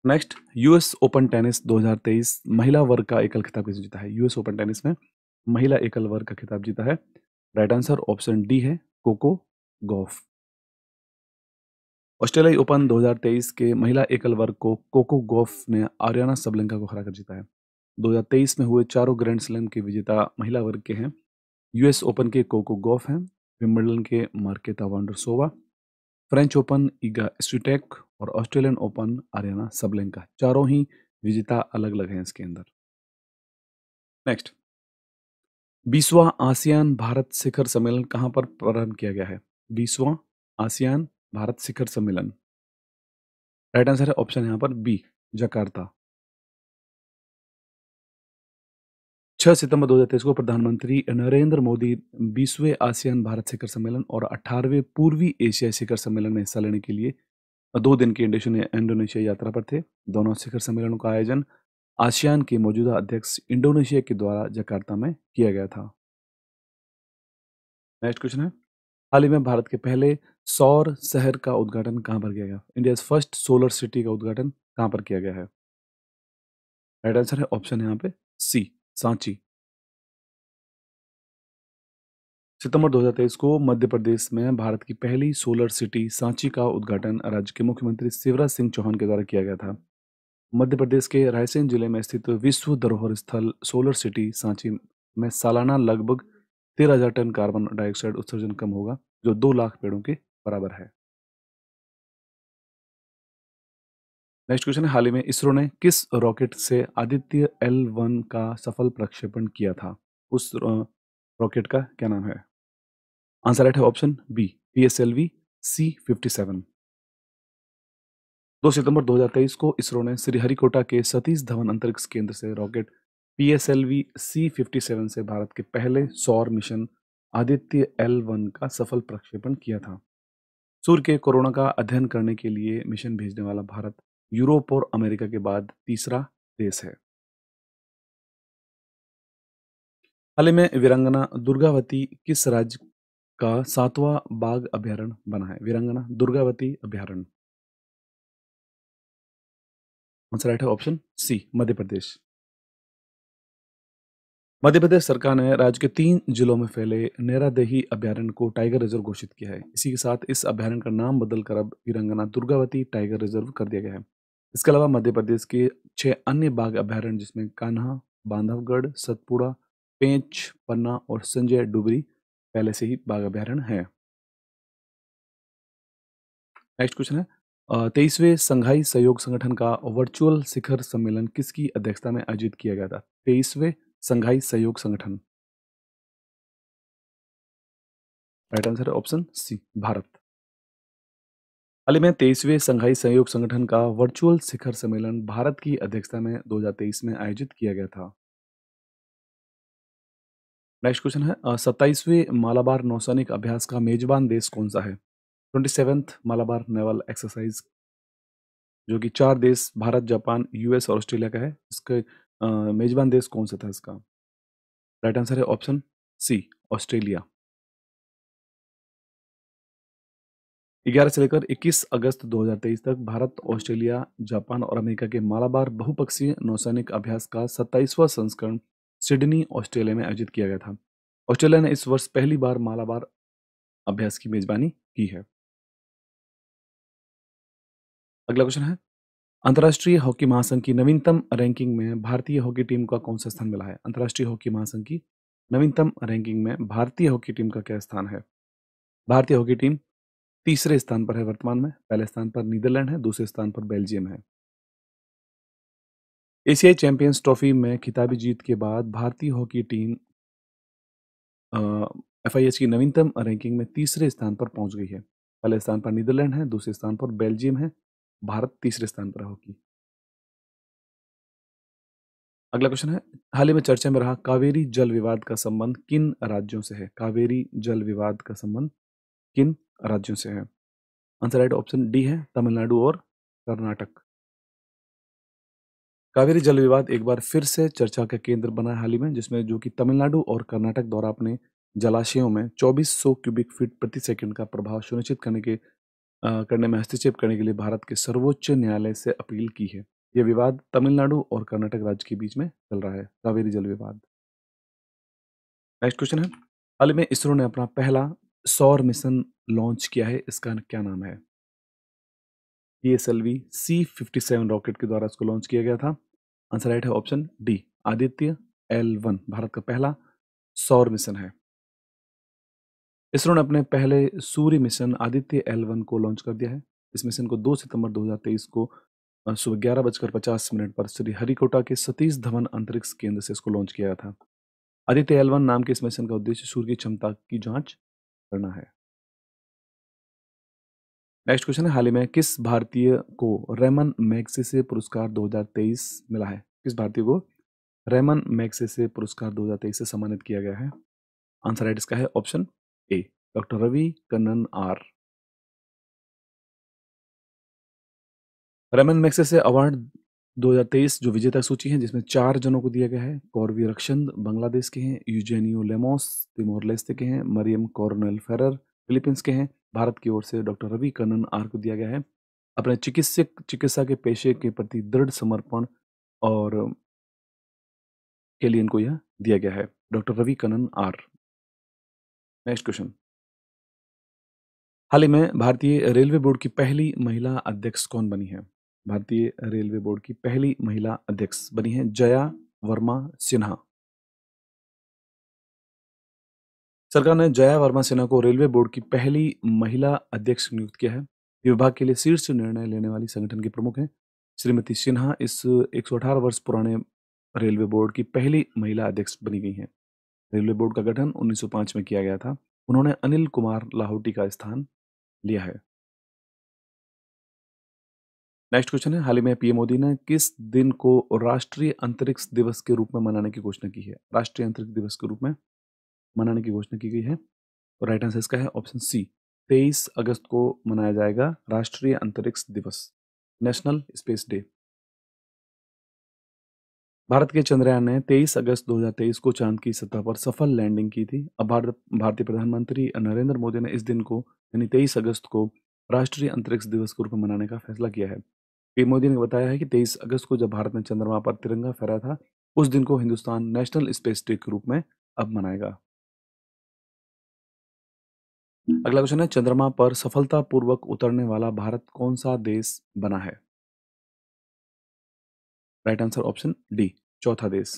नेक्स्ट यूएस ओपन टेनिस 2023 महिला वर्ग का एकल खिताब किसने जीता है यूएस ओपन टेनिस में महिला एकल वर्ग का खिताब जीता है राइट आंसर ऑप्शन डी है कोको गॉफ ऑस्ट्रेलियाई ओपन 2023 के महिला एकल वर्ग को कोको गॉफ ने आर्याना सबलंका को हरा कर जीता है 2023 में हुए चारों ग्रैंड स्लैम के विजेता महिला वर्ग के हैं यूएस ओपन के कोको गॉफ हैं विम्बलडन के मार्केता वांडरसोवा फ्रेंच ओपन ईगा स्ट्रीटेक और ऑस्ट्रेलियन ओपन आर्यना सबलेंका चारों ही विजेता अलग अलग हैं इसके अंदर नेक्स्ट बीसवा आसियान भारत शिखर सम्मेलन कहां पर प्रारंभ किया गया है बीसवा आसियान भारत शिखर सम्मेलन राइट आंसर है ऑप्शन यहां पर बी जकार्ता 6 सितंबर 2023 को प्रधानमंत्री नरेंद्र मोदी बीसवें आसियान भारत शिखर सम्मेलन और 18वें पूर्वी एशिया शिखर सम्मेलन में हिस्सा लेने के लिए दो दिन की इंडोनेशिया यात्रा पर थे दोनों शिखर सम्मेलनों का आयोजन आसियान के मौजूदा अध्यक्ष इंडोनेशिया के द्वारा जकार्ता में किया गया था नेक्स्ट क्वेश्चन है हाल ही में भारत के पहले सौर शहर का उद्घाटन कहां पर किया गया इंडिया फर्स्ट सोलर सिटी का उद्घाटन कहां पर किया गया है राइट आंसर है ऑप्शन यहाँ पे सी सांची सितंबर 2023 को मध्य प्रदेश में भारत की पहली सोलर सिटी सांची का उद्घाटन राज्य के मुख्यमंत्री शिवराज सिंह चौहान के द्वारा किया गया था मध्य प्रदेश के रायसेन जिले में स्थित विश्व धरोहर स्थल सोलर सिटी सांची में सालाना लगभग तेरह हजार टन कार्बन डाइऑक्साइड उत्सर्जन कम होगा जो दो लाख पेड़ों के बराबर है नेक्स्ट क्वेश्चन है हाल ही में इसरो ने किस रॉकेट से आदित्य एल वन का सफल प्रक्षेपण किया था उस रॉकेट का क्या नाम है आंसर राइट है option B P S L V C fifty seven दो सितंबर 2023 को इसरो ने श्रीहरिकोटा के सतीश धवन अंतरिक्ष केंद्र से rocket P S L V C fifty seven से भारत के पहले सौर मिशन आदित्य एल वन का सफल प्रक्षेपण किया था सूर्य के कोरोना का अध्ययन करने के लिए मिशन भेजने वाला भारत यूरोप और अमेरिका के बाद तीसरा देश है हाल ही में वीरंगना दुर्गावती किस राज्य का सातवां बाघ अभ्यारण्य बना है वीरांगना दुर्गावती अभयारण्य आंसर राइट है ऑप्शन सी मध्य प्रदेश मध्य प्रदेश सरकार ने राज्य के तीन जिलों में फैले नेरादेही अभ्यारण्य को टाइगर रिजर्व घोषित किया है इसी के साथ इस अभ्यारण्य का नाम बदलकर अब वीरंगना दुर्गावती टाइगर रिजर्व कर दिया गया है इसके अलावा मध्य प्रदेश के छह अन्य बाघ अभ्यारण्य जिसमें कान्हा बांधवगढ़ सतपुड़ा पेंच पन्ना और संजय डुबरी पहले से ही बाघ अभ्यारण्य है नेक्स्ट क्वेश्चन है तेईसवें संघाई सहयोग संगठन का वर्चुअल शिखर सम्मेलन किसकी अध्यक्षता में आयोजित किया गया था तेईसवें संघाई सहयोग संगठन राइट आंसर है ऑप्शन सी भारत हाल ही में तेईसवें संघाई सहयोग संगठन का वर्चुअल शिखर सम्मेलन भारत की अध्यक्षता में 2023 में आयोजित किया गया था नेक्स्ट क्वेश्चन है सत्ताईसवें मालाबार नौसैनिक अभ्यास का मेजबान देश कौन सा है twenty seventh Malabar naval exercise जो कि चार देश भारत जापान यूएस और ऑस्ट्रेलिया का है इसके मेजबान देश कौन सा था इसका राइट आंसर है ऑप्शन सी ऑस्ट्रेलिया ग्यारह से लेकर 21 अगस्त 2023 तक भारत ऑस्ट्रेलिया जापान और अमेरिका के मालाबार बहुपक्षीय नौसैनिक अभ्यास का सत्ताईसवां संस्करण सिडनी ऑस्ट्रेलिया में आयोजित किया गया था ऑस्ट्रेलिया ने इस वर्ष पहली बार मालाबार अभ्यास की मेजबानी की है अगला क्वेश्चन है अंतर्राष्ट्रीय हॉकी महासंघ की नवीनतम रैंकिंग में भारतीय हॉकी टीम का कौन सा स्थान मिला है अंतर्राष्ट्रीय हॉकी महासंघ की नवीनतम रैंकिंग में भारतीय हॉकी टीम का क्या स्थान है भारतीय हॉकी टीम तीसरे स्थान पर है वर्तमान में पहले स्थान पर नीदरलैंड है दूसरे स्थान पर बेल्जियम है एशियाई चैंपियंस ट्रॉफी में खिताबी जीत के बाद भारतीय हॉकी टीम एफ की नवीनतम रैंकिंग में तीसरे स्थान पर पहुंच गई है पहले स्थान पर नीदरलैंड है दूसरे स्थान पर बेल्जियम है भारत तीसरे स्थान पर हॉकी अगला क्वेश्चन है हाल ही में चर्चा में रहा कावेरी जल विवाद का संबंध किन राज्यों से है कावेरी जल विवाद का संबंध किन राज्यों से है आंसर राइट ऑप्शन डी है तमिलनाडु और कर्नाटक कावेरी जल विवाद एक बार फिर से चर्चा का केंद्र बना हाल ही में जिसमें जो कि तमिलनाडु और कर्नाटक द्वारा अपने जलाशयों में 2400 क्यूबिक फीट प्रति सेकंड का प्रभाव सुनिश्चित करने के आ, करने में हस्तक्षेप करने के लिए भारत के सर्वोच्च न्यायालय से अपील की है यह विवाद तमिलनाडु और कर्नाटक राज्य के बीच में चल रहा है कावेरी जल विवाद नेक्स्ट क्वेश्चन है हाल में इसरो ने अपना पहला सौर मिशन लॉन्च किया है इसका क्या नाम है P S L V C fifty seven rocket के द्वारा इसको लॉन्च किया गया था आंसर राइट है option D Aditya L one Bharat का पहला सौर मिशन है इसरो ने अपने पहले सूर्य मिशन आदित्य एल वन को लॉन्च कर दिया है इस मिशन को 2 सितंबर 2023 को सुबह ग्यारह बजकर पचास मिनट पर श्री हरिकोटा के सतीश धवन अंतरिक्ष केंद्र से इसको लॉन्च किया था आदित्य एल वन नाम के इस मिशन का उद्देश्य सूर्य की क्षमता की जांच करना है नेक्स्ट क्वेश्चन है हाल ही में किस भारतीय को रेमन मैग्सेसे पुरस्कार 2023 मिला है किस भारतीय को रेमन मैग्सेसे पुरस्कार 2023 से सम्मानित किया गया है आंसर राइट इसका है option A doctor Ravi Kannan R Ramon Magsaysay award 2023 जो विजेता सूची है जिसमें चार जनों को दिया गया है कौरवी रक्षंद बांग्लादेश के हैं यूजेनियो लेमोस तिमोर लेस्ते के हैं मरियम कॉर्नल फेरर फिलीपींस के हैं भारत की ओर से डॉक्टर रवि कन्नन आर को दिया गया है अपने चिकित्सक चिकित्सा के पेशे के प्रति दृढ़ समर्पण और के लिए इनको यह दिया गया है doctor Ravi Kannan R next question हाल ही में भारतीय रेलवे बोर्ड की पहली महिला अध्यक्ष कौन बनी है भारतीय रेलवे बोर्ड की पहली महिला अध्यक्ष बनी है जया वर्मा सिन्हा सरकार ने जया वर्मा सिन्हा को रेलवे बोर्ड की पहली महिला अध्यक्ष नियुक्त किया है ये विभाग के लिए शीर्ष निर्णय लेने वाली संगठन की प्रमुख हैं श्रीमती सिन्हा इस एक वर्ष पुराने रेलवे बोर्ड की पहली महिला अध्यक्ष बनी गई हैं रेलवे बोर्ड का गठन 1905 में किया गया था उन्होंने अनिल कुमार लाहौटी का स्थान लिया है नेक्स्ट क्वेश्चन है हाल ही में पीएम मोदी ने किस दिन को राष्ट्रीय अंतरिक्ष दिवस के रूप में मनाने की घोषणा की है राष्ट्रीय अंतरिक्ष दिवस के रूप में मनाने की घोषणा की गई है और राइट आंसर इसका है ऑप्शन सी तेईस अगस्त को मनाया जाएगा राष्ट्रीय अंतरिक्ष दिवस नेशनल स्पेस डे भारत के चंद्रयान ने 23 अगस्त 2023 को चांद की सतह पर सफल लैंडिंग की थी अब भारत भारतीय प्रधानमंत्री नरेंद्र मोदी ने इस दिन को यानी 23 अगस्त को राष्ट्रीय अंतरिक्ष दिवस के रूप में मनाने का फैसला किया है पी मोदी ने बताया है कि 23 अगस्त को जब भारत ने चंद्रमा पर तिरंगा फहराया था उस दिन को हिंदुस्तान नेशनल स्पेस डे के रूप में अब मनाएगा अगला क्वेश्चन है चंद्रमा पर सफलतापूर्वक उतरने वाला भारत कौन सा देश बना है राइट आंसर ऑप्शन डी चौथा देश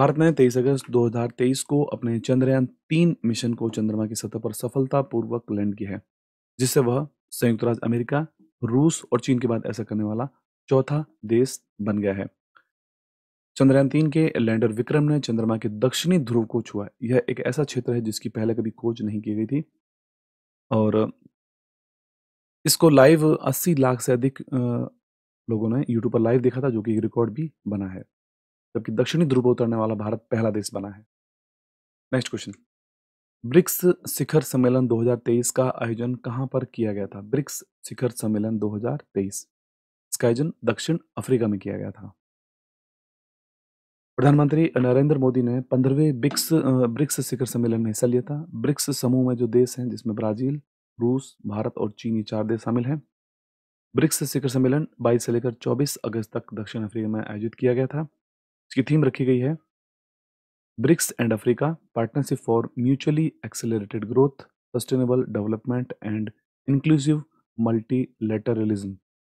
भारत ने 23 अगस्त 2023 को अपने चंद्रयान तीन मिशन को चंद्रमा की सतह पर सफलतापूर्वक लैंड किया है जिससे वह संयुक्त राज्य अमेरिका रूस और चीन के बाद ऐसा करने वाला चौथा देश बन गया है चंद्रयान तीन के लैंडर विक्रम ने चंद्रमा के दक्षिणी ध्रुव को छुआ यह एक ऐसा क्षेत्र है जिसकी पहले कभी खोज नहीं की गई थी और इसको लाइव 80 लाख से अधिक लोगों ने यूट्यूब पर लाइव देखा था जो कि एक रिकॉर्ड भी बना है जबकि दक्षिणी ध्रुव उतरने वाला भारत पहला देश बना है नेक्स्ट क्वेश्चन ब्रिक्स शिखर सम्मेलन 2023 का आयोजन कहां पर किया गया था ब्रिक्स शिखर सम्मेलन 2023 इसका आयोजन दक्षिण अफ्रीका में किया गया था प्रधानमंत्री नरेंद्र मोदी ने पंद्रहवें ब्रिक्स ब्रिक्स शिखर सम्मेलन में हिस्सा लिया था ब्रिक्स समूह में जो देश हैं जिसमें ब्राजील रूस भारत और चीन ये चार देश शामिल हैं ब्रिक्स शिखर सम्मेलन 22 से लेकर 24 अगस्त तक दक्षिण अफ्रीका में आयोजित किया गया था इसकी थीम रखी गई है BRICS and Africa partnership for mutually accelerated growth sustainable development and inclusive multilateralism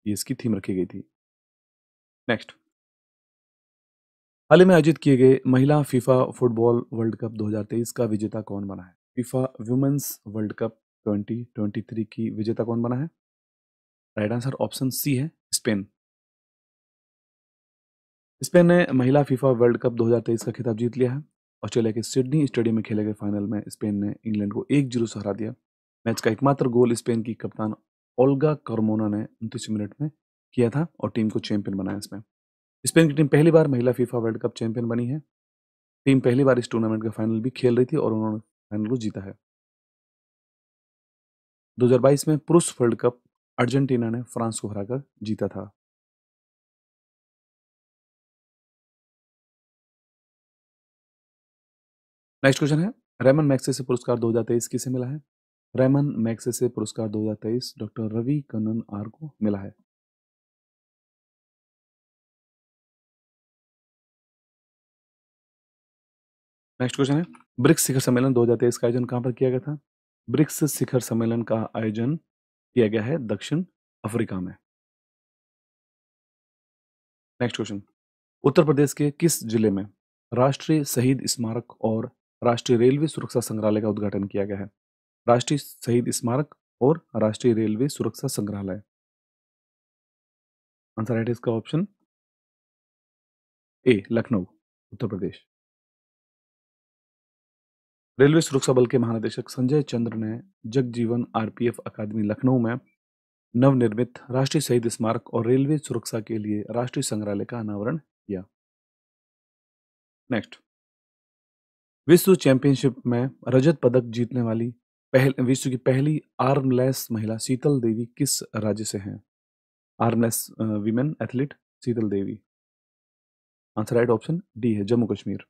ये इसकी थीम रखी गई थी नेक्स्ट हाल ही में आयोजित किए गए महिला फीफा फुटबॉल वर्ल्ड कप 2023 का विजेता कौन बना है फीफा वुमेन्स वर्ल्ड कप 2023 की विजेता कौन बना है राइट आंसर ऑप्शन सी है स्पेन स्पेन ने महिला फीफा वर्ल्ड कप 2023 का खिताब जीत लिया है ऑस्ट्रेलिया के सिडनी स्टेडियम में खेले गए फाइनल में स्पेन ने इंग्लैंड को एक जीरो से हरा दिया मैच का एकमात्र गोल स्पेन की कप्तान ओल्गा कर्मोना ने उनतीस मिनट में किया था और टीम को चैंपियन बनाया इसमें स्पेन की टीम पहली बार महिला फीफा वर्ल्ड कप चैंपियन बनी है टीम पहली बार इस टूर्नामेंट का फाइनल भी खेल रही थी और उन्होंने फाइनल को जीता है 2022 में पुरुष वर्ल्ड कप अर्जेंटीना ने फ्रांस को हराकर जीता था नेक्स्ट क्वेश्चन है रेमन मैक्से से पुरस्कार 2023 किसे मिला है रेमन मैक्से से पुरस्कार 2023 डॉक्टर रवि कनन आर को मिला है नेक्स्ट क्वेश्चन है ब्रिक्स शिखर सम्मेलन 2023 का आयोजन कहाँ पर किया गया था ब्रिक्स शिखर सम्मेलन का आयोजन किया गया है दक्षिण अफ्रीका में नेक्स्ट क्वेश्चन उत्तर प्रदेश के किस जिले में राष्ट्रीय शहीद स्मारक और राष्ट्रीय रेलवे सुरक्षा संग्रहालय का उद्घाटन किया गया है राष्ट्रीय शहीद स्मारक और राष्ट्रीय रेलवे सुरक्षा संग्रहालय आंसर राइट
इसका option A Lucknow Uttar Pradesh
railway सुरक्षा बल के महानिदेशक संजय चंद्र ने जगजीवन आरपीएफ अकादमी लखनऊ में नवनिर्मित राष्ट्रीय शहीद स्मारक और रेलवे सुरक्षा के लिए राष्ट्रीय संग्रहालय का अनावरण किया नेक्स्ट विश्व चैंपियनशिप में रजत पदक जीतने वाली पहल, विश्व की पहली आर्मलेस महिला शीतल देवी किस राज्य से हैं armless women athlete Sheetal Devi answer right option D है जम्मू कश्मीर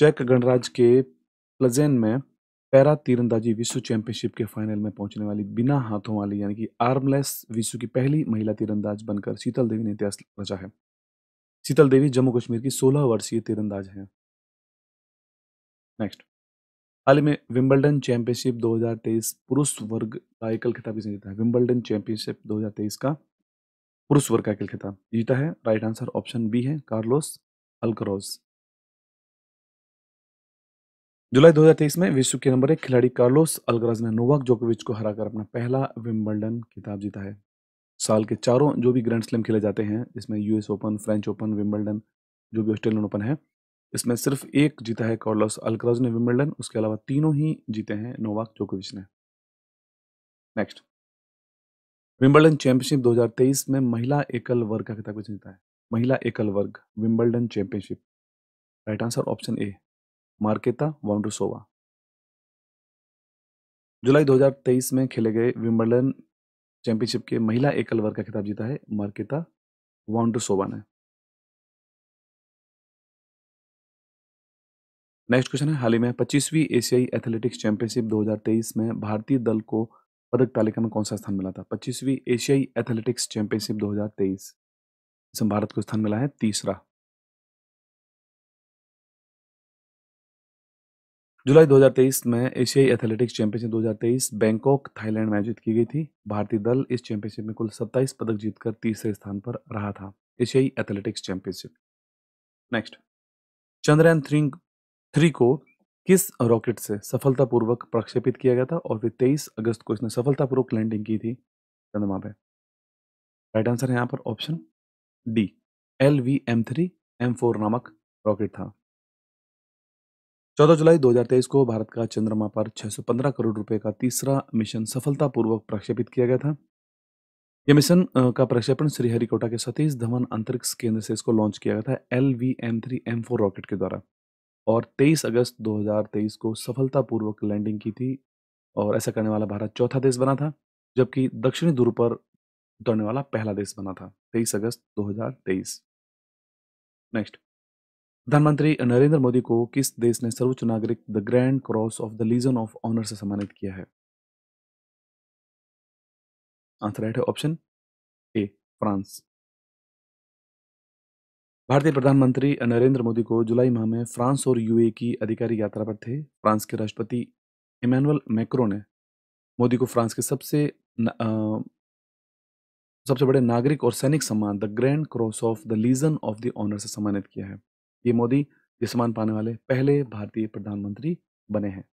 चेक गणराज्य के प्लजेन में पैरा तीरंदाजी विश्व चैंपियनशिप के फाइनल में पहुंचने वाली बिना हाथों वाली यानी कि आर्मलेस विश्व की पहली महिला तीरंदाज बनकर शीतल देवी ने इतिहास रचा है शीतल देवी जम्मू कश्मीर की 16 वर्षीय तीरंदाज हैं नेक्स्ट हाल ही में विम्बलडन चैंपियनशिप 2023 पुरुष वर्ग का एकल खिताब किसने जीता है विम्बलडन चैंपियनशिप 2023 का पुरुष वर्ग का एकल खिताब जीता है राइट आंसर ऑप्शन बी है कार्लोस अल्करोज जुलाई 2023 में विश्व के नंबर एक खिलाड़ी कार्लोस अलगराज ने नोवाक जोकोविच को हराकर अपना पहला विम्बल्डन खिताब जीता है साल के चारों जो भी ग्रैंड स्लैम खेले जाते हैं जिसमें US Open French Open Wimbledon जो भी ऑस्ट्रेलियन ओपन है इसमें सिर्फ एक जीता है कार्लोस अलकराज ने विम्बलडन उसके अलावा तीनों ही जीते हैं नोवाक जोकोविच ने नेक्स्ट विम्बलडन चैंपियनशिप दो में महिला एकल वर्ग का खिताब जीता है महिला एकल वर्ग Wimbledon championship right answer option A Marketa Vondrousova जुलाई 2023 में खेले गए विम्बलडन चैंपियनशिप के महिला एकल वर्ग का खिताब जीता है मार्केता वांड्रूसोवा ने नेक्स्ट क्वेश्चन है हाल ही में 25वीं एशियाई एथलेटिक्स चैंपियनशिप 2023 में भारतीय दल को पदक तालिका में कौन सा स्थान मिला था 25वीं एशियाई एथलेटिक्स चैंपियनशिप 2023 इसमें भारत को स्थान मिला है तीसरा जुलाई 2023 में एशियाई एथलेटिक्स चैंपियनशिप 2023 बैंकॉक थाईलैंड में आयोजित की गई थी भारतीय दल इस चैंपियनशिप में कुल 27 पदक जीतकर तीसरे स्थान पर रहा था एशियाई athletics championship next Chandrayaan three three को किस रॉकेट से सफलतापूर्वक प्रक्षेपित किया गया था और फिर तेईस अगस्त को इसने सफलतापूर्वक लैंडिंग की थी चंद्रमा पे राइट आंसर है यहाँ पर option D L V M three M four नामक रॉकेट था चौदह जुलाई 2023 को भारत का चंद्रमा पर 615 करोड़ रुपए का तीसरा मिशन सफलतापूर्वक प्रक्षेपित किया गया था यह मिशन का प्रक्षेपण श्रीहरिकोटा के सतीश धवन अंतरिक्ष केंद्र से इसको लॉन्च किया गया था L V M three M four rocket के द्वारा और 23 अगस्त 2023 को सफलतापूर्वक लैंडिंग की थी और ऐसा करने वाला भारत चौथा देश बना था जबकि दक्षिणी ध्रुव पर उतरने वाला पहला देश बना था 23 अगस्त 2023 नेक्स्ट प्रधानमंत्री नरेंद्र मोदी को किस देश ने सर्वोच्च नागरिक the Grand Cross of the Legion of Honour से सम्मानित किया है आंसर राइट है ऑप्शन ए फ्रांस भारतीय प्रधानमंत्री नरेंद्र मोदी को जुलाई माह में फ्रांस और यूए की अधिकारी यात्रा पर थे फ्रांस के राष्ट्रपति इमैनुअल मैक्रो ने मोदी को फ्रांस के सबसे न, आ, सबसे बड़े नागरिक और सैनिक सम्मान the Grand Cross of the Legion of the Honour से सम्मानित किया है ये मोदी ये सम्मान पाने वाले पहले भारतीय प्रधानमंत्री बने हैं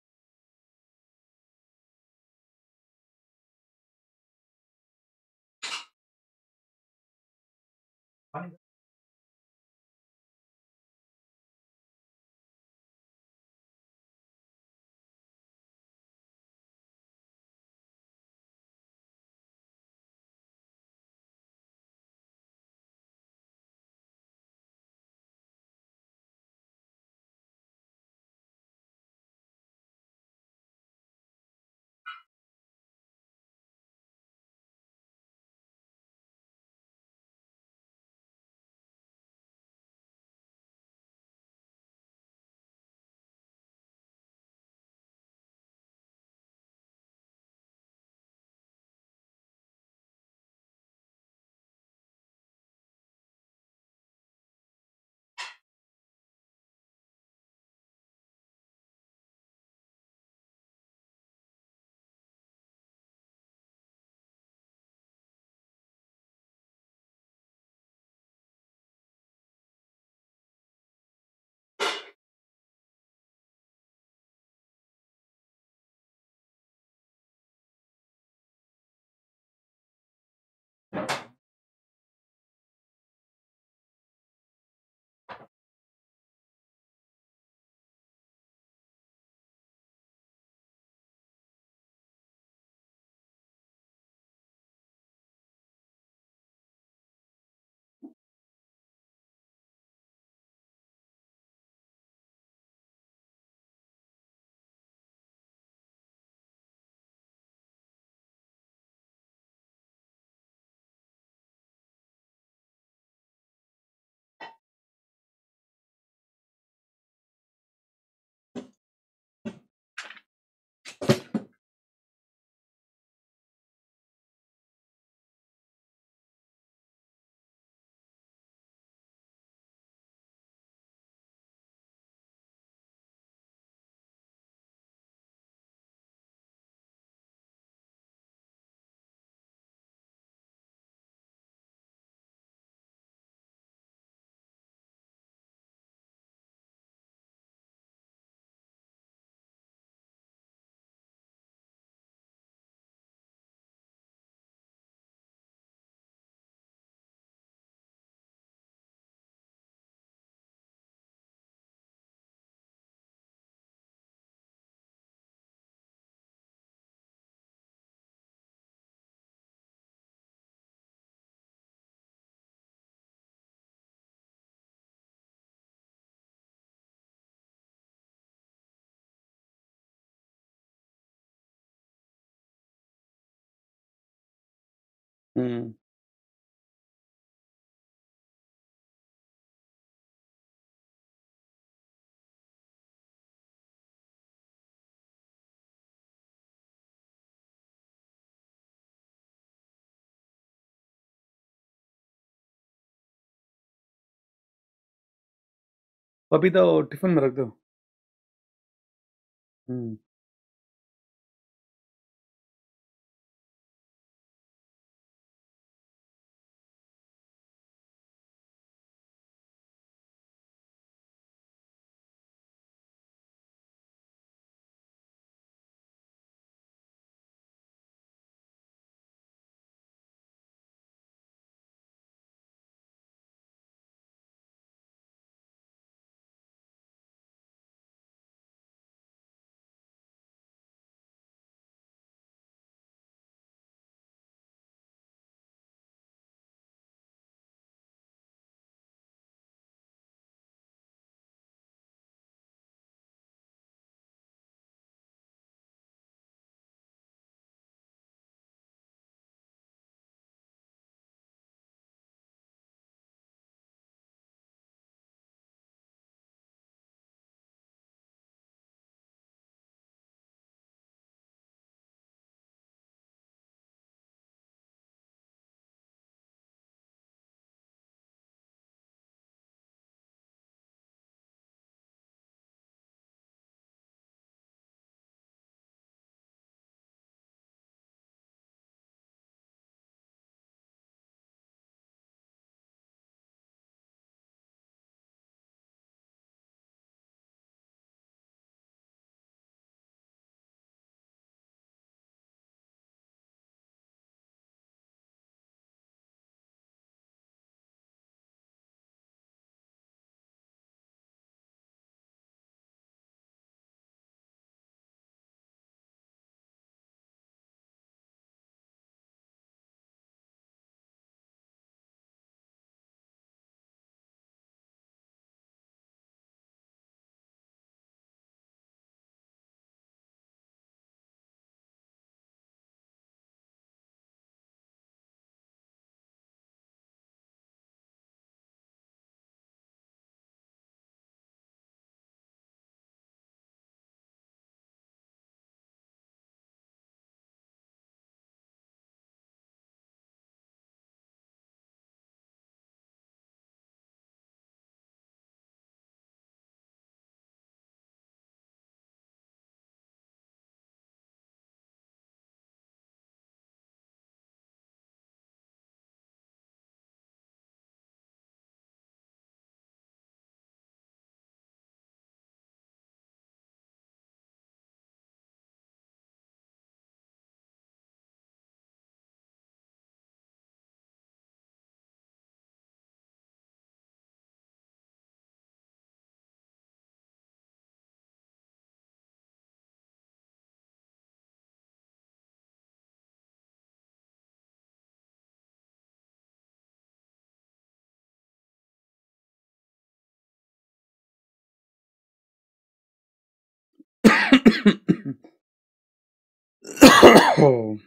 पपीता और टिफ़िन में रख दो। हुँ। hmm. oh.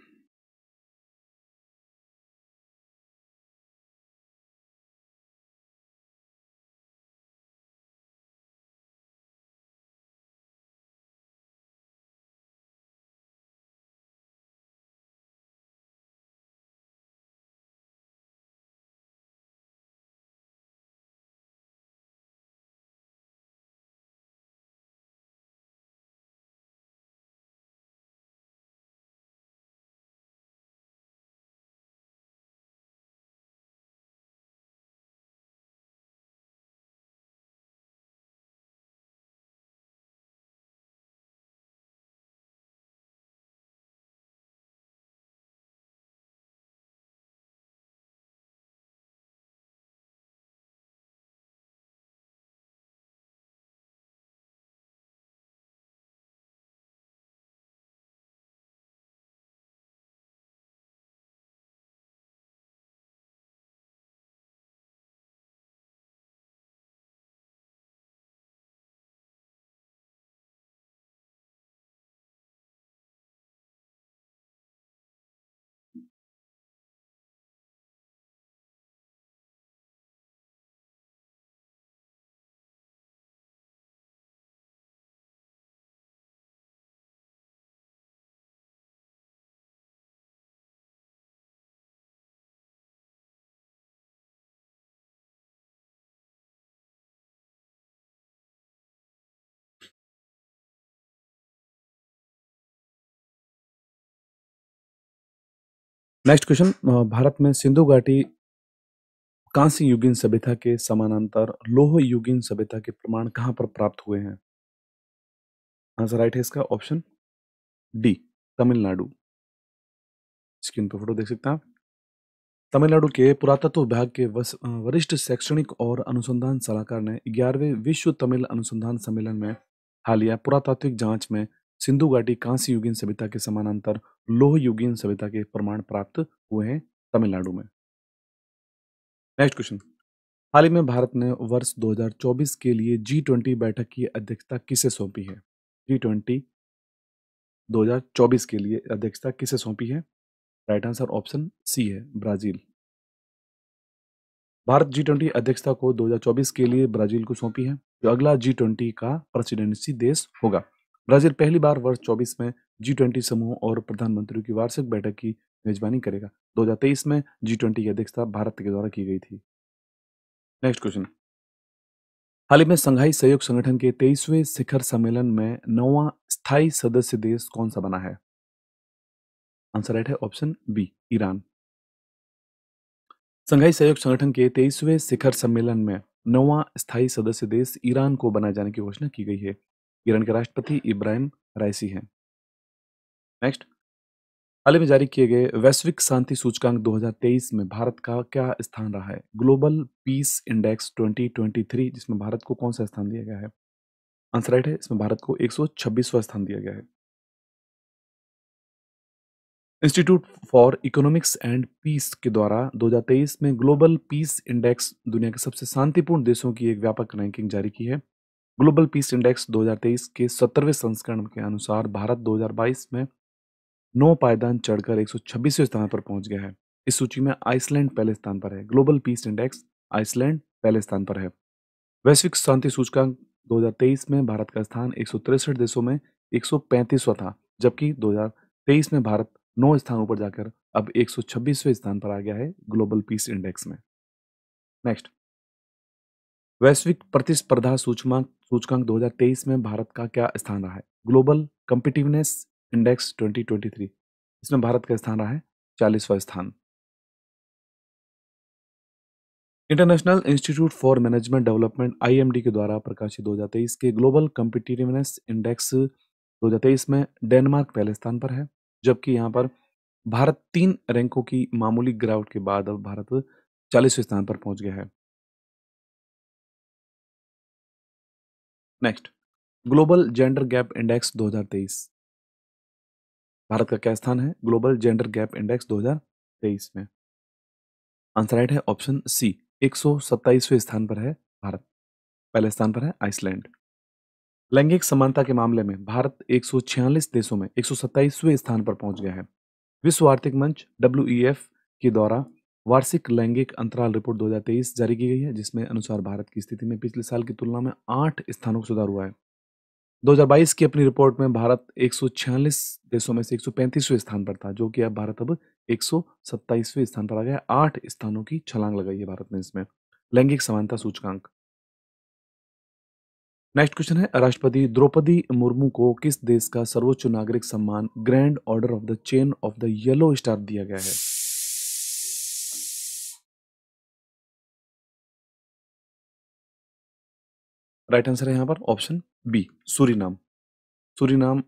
Next question Bharat में सिंधु घाटी कांसी युगीन सभ्यता के समानांतर लोह युगीन सभ्यता के प्रमाण कहां पर प्राप्त हुए हैं आंसर राइट है इसका ऑप्शन डी तमिलनाडु स्क्रीन पर फोटो देख सकते हैं तमिलनाडु के पुरातत्व विभाग के वरिष्ठ शैक्षणिक और अनुसंधान सलाहकार ने ग्यारहवें विश्व तमिल अनुसंधान सम्मेलन में हालिया पुरातात्विक जांच में सिंधु घाटी कांस्य युगीन सभ्यता के समानांतर लोह युगीन सभ्यता के प्रमाण प्राप्त हुए हैं तमिलनाडु में नेक्स्ट क्वेश्चन हाल ही में भारत ने वर्ष 2024 के लिए जी ट्वेंटी बैठक की अध्यक्षता किसे सौंपी है जी ट्वेंटी दो के लिए अध्यक्षता किसे सौंपी है राइट आंसर ऑप्शन सी है ब्राजील भारत जी ट्वेंटी अध्यक्षता को 2024 के लिए ब्राजील को सौंपी है जो तो अगला जी ट्वेंटी का प्रेसिडेंसी देश होगा ब्राजील पहली बार वर्ष 24 में जी ट्वेंटी समूह और प्रधानमंत्रियों की वार्षिक बैठक की मेजबानी करेगा 2023 में जी ट्वेंटी की अध्यक्षता भारत के द्वारा की गई थी नेक्स्ट क्वेश्चन हाल ही में संघाई सहयोग संगठन के तेईसवें शिखर सम्मेलन में नौवा स्थायी सदस्य देश कौन सा बना है आंसर राइट है ऑप्शन बी ईरान संघाई सहयोग संगठन के तेईसवें शिखर सम्मेलन में नौवा स्थायी सदस्य देश ईरान को बनाए जाने की घोषणा की गई है ईरान के राष्ट्रपति इब्राहिम रायसी हैं नेक्स्ट हाल ही में जारी किए गए वैश्विक शांति सूचकांक 2023 में भारत का क्या स्थान रहा है ग्लोबल पीस इंडेक्स 2023 जिसमें भारत को कौन सा स्थान दिया गया है आंसर राइट है इसमें भारत को एक स्थान दिया गया है institute for economics and peace के द्वारा 2023 में ग्लोबल पीस इंडेक्स दुनिया के सबसे शांतिपूर्ण देशों की एक व्यापक रैंकिंग जारी की है ग्लोबल पीस इंडेक्स 2023 के सत्तरवें संस्करण के अनुसार भारत 2022 में नौ पायदान चढ़कर एक स्थान पर पहुंच गया है इस सूची में आइसलैंड पहले स्थान पर है ग्लोबल पीस इंडेक्स आइसलैंड पहले स्थान पर है वैश्विक शांति सूचकांक 2023 में भारत का स्थान एक देशों में एक था जबकि दो में भारत नौ स्थान ऊपर जाकर अब एक स्थान पर आ गया है ग्लोबल पीस इंडेक्स में नेक्स्ट वैश्विक प्रतिस्पर्धा सूचकांक सूचकांक 2023 में भारत का क्या स्थान रहा है ग्लोबल कम्पिटिवनेस इंडेक्स 2023 इसमें भारत का स्थान रहा है चालीसवा स्थान international institute for management development IMD के द्वारा प्रकाशित दो के ग्लोबल कम्पिटिटिवनेस इंडेक्स दो में डेनमार्क पहले स्थान पर है जबकि यहाँ पर भारत तीन रैंकों की मामूली गिरावट के बाद अब भारत चालीसवें स्थान पर पहुंच गया है next global gender gap index 2023 Bharat का क्या स्थान है ग्लोबल जेंडर गैप इंडेक्स 2023 में आंसर राइट है ऑप्शन सी एक स्थान पर है भारत पहले स्थान पर है आइसलैंड लैंगिक समानता के मामले में भारत एक देशों में एक स्थान पर पहुंच गया है विश्व आर्थिक मंच डब्ल्यू e के द्वारा वार्षिक लैंगिक अंतराल रिपोर्ट 2023 जारी की गई है जिसमें अनुसार भारत की स्थिति में पिछले साल की तुलना में आठ स्थानों का सुधार हुआ है 2022 की अपनी रिपोर्ट में भारत एक देशों में से एक स्थान पर था जो कि अब भारत अब एक स्थान पर आ गया आठ स्थानों की छलांग लगाई है भारत ने इसमें लैंगिक समानता सूचकांक नेक्स्ट क्वेश्चन है राष्ट्रपति द्रौपदी मुर्मू को किस देश का सर्वोच्च नागरिक सम्मान Grand Order of the Chain of the Yellow Star दिया गया है
राइट आंसर है यहां पर option B Suriname Suriname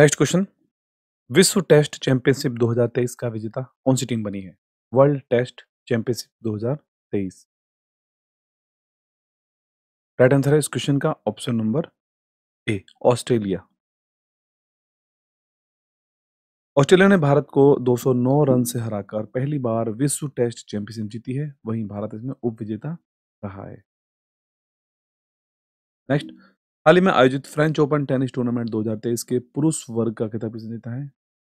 next question विश्व टेस्ट चैंपियनशिप 2023 का विजेता कौन सी टीम बनी है world test championship 2023 right answer है इस क्वेश्चन का option number A Australia Australia ने भारत को 209 रन से हराकर पहली बार विश्व टेस्ट चैंपियनशिप जीती है वहीं भारत इसमें उप विजेता रहा है नेक्स्ट हाल ही में आयोजित फ्रेंच ओपन टेनिस टूर्नामेंट 2023 के पुरुष वर्ग का खिताब किसने जीता है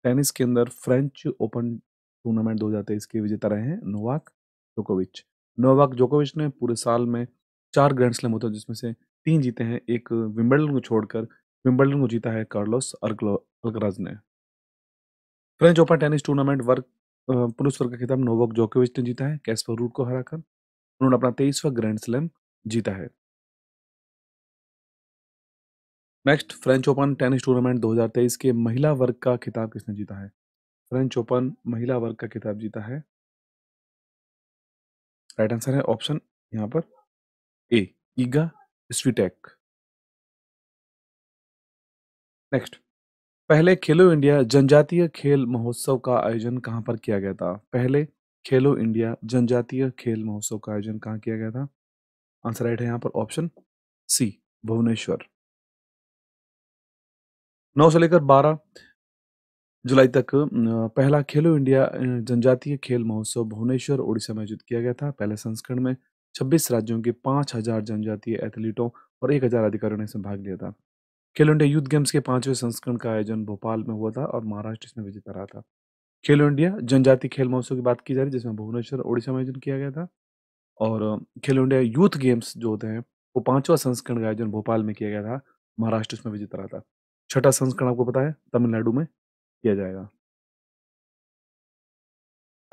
टेनिस के अंदर फ्रेंच ओपन टूर्नामेंट 2023 के विजेता रहे हैं नोवाक जोकोविच नोवाक जोकोविच ने पूरे साल में चार ग्रैंड स्लैम होते हैं जिसमें से तीन जीते हैं एक विम्बलडन को छोड़कर विम्बलडन को जीता है कार्लोस अलगराज ने फ्रेंच ओपन टेनिस टूर्नामेंट वर्ग पुरुष वर्ग का खिताब नोवक जोकोविच ने जीता है कैस्पर रूट को हराकर उन्होंने अपना तेईसवा ग्रैंड स्लैम जीता है next French Open tennis tournament 2023 के महिला वर्ग का खिताब किसने जीता है फ्रेंच ओपन महिला वर्ग का खिताब जीता है राइट आंसर है ऑप्शन यहाँ पर ए ईगा स्वीटेक नेक्स्ट पहले खेलो इंडिया जनजातीय खेल महोत्सव का आयोजन कहाँ पर किया गया था पहले खेलो इंडिया जनजातीय खेल महोत्सव का आयोजन कहाँ किया गया था आंसर राइट है यहाँ पर ऑप्शन सी भुवनेश्वर नौ से लेकर बारह जुलाई तक पहला खेलो इंडिया जनजातीय खेल महोत्सव भुवनेश्वर ओडिशा में आयोजित किया गया था पहले संस्करण में 26 राज्यों के 5000 जनजातीय एथलीटों और 1000 अधिकारियों ने इसमें भाग लिया था खेलो इंडिया यूथ गेम्स के पांचवें संस्करण का आयोजन भोपाल में हुआ था और महाराष्ट्र इसमें विजेता रहा था खेलो इंडिया जनजाति खेल महोत्सव की बात की जा रही है जिसमें भुवनेश्वर उड़ीसा में आयोजन किया गया था और खेलो इंडिया यूथ गेम्स जो होते हैं वो पांचवा संस्करण का आयोजन भोपाल में किया गया था महाराष्ट्र इसमें विजेता रहा था छठा संस्करण आपको पता है तमिलनाडु में किया जाएगा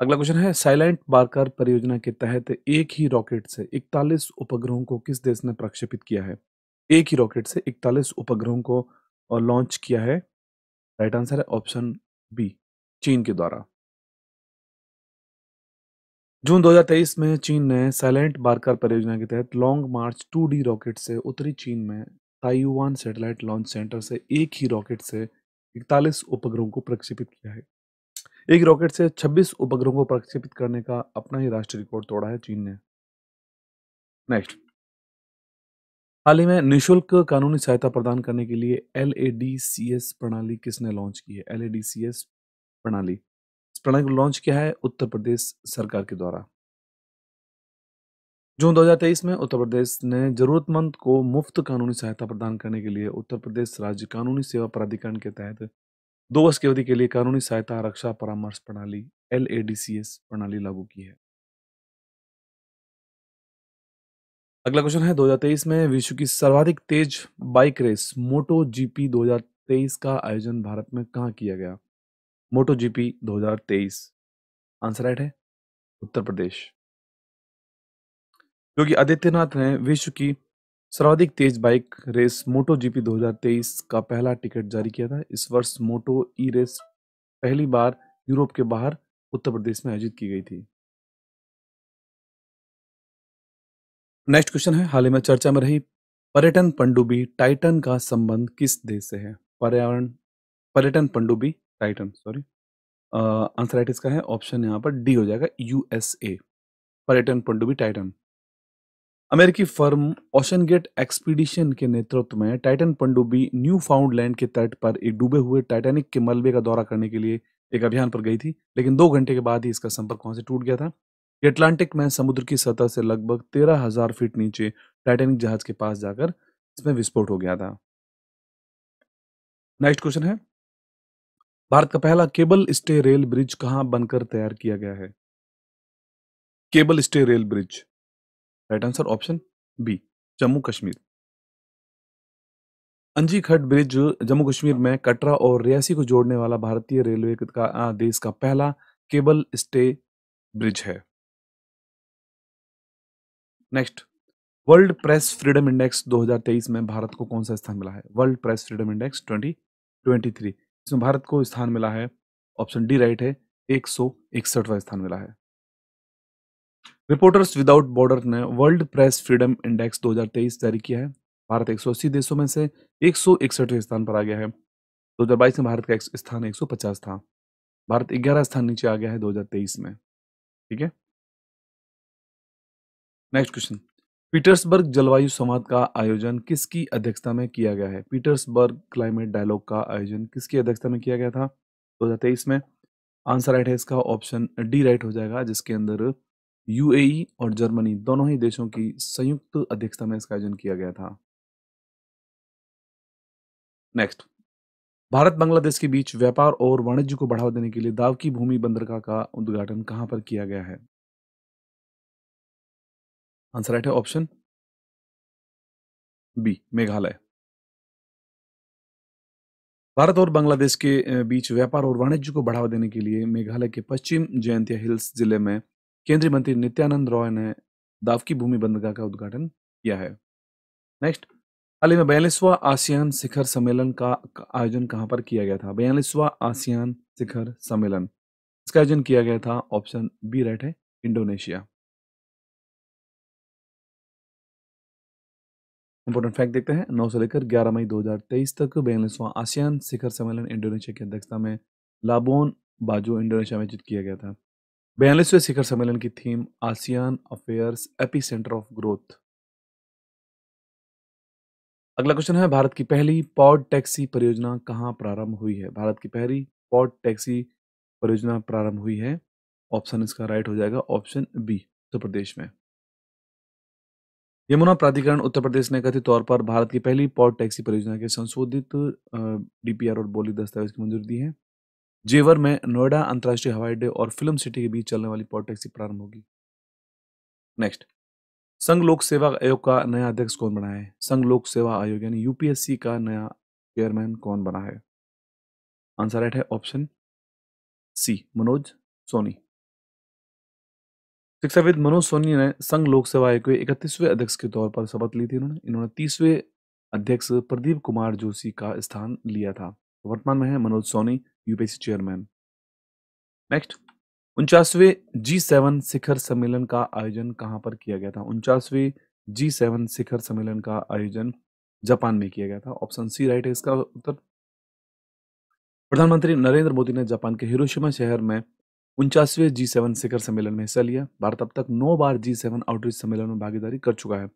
अगला क्वेश्चन है साइलेंट बारकर परियोजना के तहत एक ही रॉकेट से 41 उपग्रहों को किस देश ने प्रक्षेपित किया है एक ही रॉकेट से इकतालीस उपग्रहों को लॉन्च किया है राइट आंसर है ऑप्शन बी चीन के द्वारा जून 2023 में चीन ने साइलेंट बारकर परियोजना के तहत लॉन्ग मार्च 2D रॉकेट से उत्तरी चीन में ताइवान सैटेलाइट लॉन्च सेंटर से एक ही रॉकेट से इकतालीस उपग्रहों को प्रक्षेपित किया है एक रॉकेट से 26 उपग्रहों को प्रक्षेपित करने का अपना ही राष्ट्रीय रिकॉर्ड तोड़ा है चीन ने नेक्स्ट हाल ही में निशुल्क कानूनी सहायता प्रदान करने के लिए एल प्रणाली किसने लॉन्च की है एल प्रणाली इस प्रणाली को लॉन्च किया है उत्तर प्रदेश सरकार के द्वारा जून 2023 में उत्तर प्रदेश ने जरूरतमंद को मुफ्त कानूनी सहायता प्रदान करने के लिए उत्तर प्रदेश राज्य कानूनी सेवा प्राधिकरण के तहत दो वर्ष की अवधि के लिए कानूनी सहायता आरक्षा परामर्श प्रणाली एल प्रणाली लागू की है अगला क्वेश्चन है 2023 में विश्व की सर्वाधिक तेज बाइक रेस मोटो जीपी 2023 का आयोजन भारत में कहाँ किया गया मोटो जीपी 2023 आंसर राइट है उत्तर प्रदेश योगी आदित्यनाथ ने विश्व की सर्वाधिक तेज बाइक रेस मोटो जीपी 2023 का पहला टिकट जारी किया था इस वर्ष मोटो ई रेस पहली बार यूरोप के बाहर उत्तर प्रदेश में आयोजित की गई थी नेक्स्ट क्वेश्चन है हाल ही में चर्चा में रही पर्यटन पंडुबी टाइटन का संबंध किस देश से है पर्यावरण पर्यटन पंडुबी टाइटन सॉरी आंसर राइट इसका है ऑप्शन यहाँ पर डी हो जाएगा यूएसए पर्यटन पंडुबी टाइटन अमेरिकी फर्म ओशन गेट एक्सपीडिशन के नेतृत्व में टाइटन पंडुबी न्यू फाउंडलैंड के तट पर एक डूबे हुए टाइटैनिक के मलबे का दौरा करने के लिए एक अभियान पर गई थी लेकिन दो घंटे के बाद ही इसका संपर्क वहां से टूट गया था अटलांटिक में समुद्र की सतह से लगभग तेरह हजार फीट नीचे टाइटेनिक जहाज के पास जाकर इसमें विस्फोट हो गया था नेक्स्ट क्वेश्चन है भारत का पहला केबल स्टे रेल ब्रिज कहां बनकर तैयार किया गया है
cable stay rail bridge
right answer option B Jammu Kashmir Anji Khad bridge Jammu Kashmir में कटरा और रियासी को जोड़ने वाला भारतीय रेलवे का देश का पहला केबल स्टे ब्रिज है next world press freedom index 2023 में भारत को कौन सा स्थान मिला है वर्ल्ड प्रेस फ्रीडम इंडेक्स 2023 इसमें भारत को स्थान मिला है ऑप्शन डी राइट है एक सौ इकसठवा स्थान मिला है रिपोर्टर्स विदाउट बॉर्डर ने वर्ल्ड प्रेस फ्रीडम इंडेक्स 2023 जारी किया है भारत एक देशों में से एक स्थान पर आ गया है दो में भारत का स्थान एक था भारत ग्यारह स्थान नीचे आ गया है दो में ठीक है नेक्स्ट क्वेश्चन पीटर्सबर्ग जलवायु संवाद का आयोजन किसकी अध्यक्षता में किया गया है पीटर्सबर्ग क्लाइमेट डायलॉग का आयोजन किसकी अध्यक्षता में किया गया था दो हजार तेईस में आंसर राइट है इसका ऑप्शन डी राइट हो जाएगा जिसके अंदर यूएई और जर्मनी दोनों ही देशों की संयुक्त अध्यक्षता में इसका आयोजन किया गया था नेक्स्ट भारत बांग्लादेश के बीच व्यापार और वाणिज्य को बढ़ावा देने के लिए दावकी भूमि बंदरगाह का उद्घाटन कहां पर किया गया है
आंसर राइट है ऑप्शन बी मेघालय
भारत और बांग्लादेश के बीच व्यापार और वाणिज्य को बढ़ावा देने के लिए मेघालय के पश्चिम जयंतिया हिल्स जिले में केंद्रीय मंत्री नित्यानंद रॉय ने दावकी भूमि बंदगाह का उद्घाटन किया है नेक्स्ट हाल ही में बयालीसवा आसियान शिखर सम्मेलन का आयोजन कहाँ पर किया गया था बयालीसवा आसियान शिखर सम्मेलन इसका आयोजन किया गया था ऑप्शन बी राइट है इंडोनेशिया इंपॉर्टेंट फैक्ट देखते हैं नौ से लेकर ग्यारह मई 2023 तक बयालीसवां आसियान शिखर सम्मेलन इंडोनेशिया की अध्यक्षता में लाबोन बाजू इंडोनेशिया में आयोजित किया गया था बयालीसवें शिखर सम्मेलन की theme ASEAN affairs epicentre of growth अगला क्वेश्चन है भारत की पहली पॉड टैक्सी परियोजना कहाँ प्रारंभ हुई है भारत की पहली पॉड टैक्सी परियोजना प्रारंभ हुई है ऑप्शन इसका राइट हो जाएगा ऑप्शन बी उत्तर प्रदेश में यमुना प्राधिकरण उत्तर प्रदेश ने कथित तौर पर भारत की पहली पोर्ट टैक्सी परियोजना के संशोधित डीपीआर और बोली दस्तावेज की मंजूरी दी है जेवर में नोएडा अंतर्राष्ट्रीय हवाई अड्डे और फिल्म सिटी के बीच चलने वाली पोर्ट टैक्सी प्रारंभ होगी नेक्स्ट संघ लोक सेवा आयोग का नया अध्यक्ष कौन बना है संघ लोक सेवा आयोग यानी यूपीएससी का नया चेयरमैन कौन बना है आंसर राइट है ऑप्शन सी मनोज सोनी शिक्षाविद मनोज सोनी ने संघ लोक सेवा आयोग के इकतीसवें अध्यक्ष के तौर पर शपथ ली थी उन्होंने इन्होंने तीसवें अध्यक्ष प्रदीप कुमार जोशी का स्थान लिया था वर्तमान में है Manoj Soni UPSC chairman next उनचासवें जी सेवन शिखर सम्मेलन का आयोजन कहां पर किया गया था उनचासवें जी सेवन शिखर सम्मेलन का आयोजन जापान में किया गया था ऑप्शन सी राइट है इसका उत्तर प्रधानमंत्री नरेंद्र मोदी ने जापान के हिरोशिमा शहर में उनचासवें जी सेवन शिखर सम्मेलन में हिस्सा लिया भारत अब तक नौ बार जी सेवन आउटरीच सम्मेलन में भागीदारी कर चुका है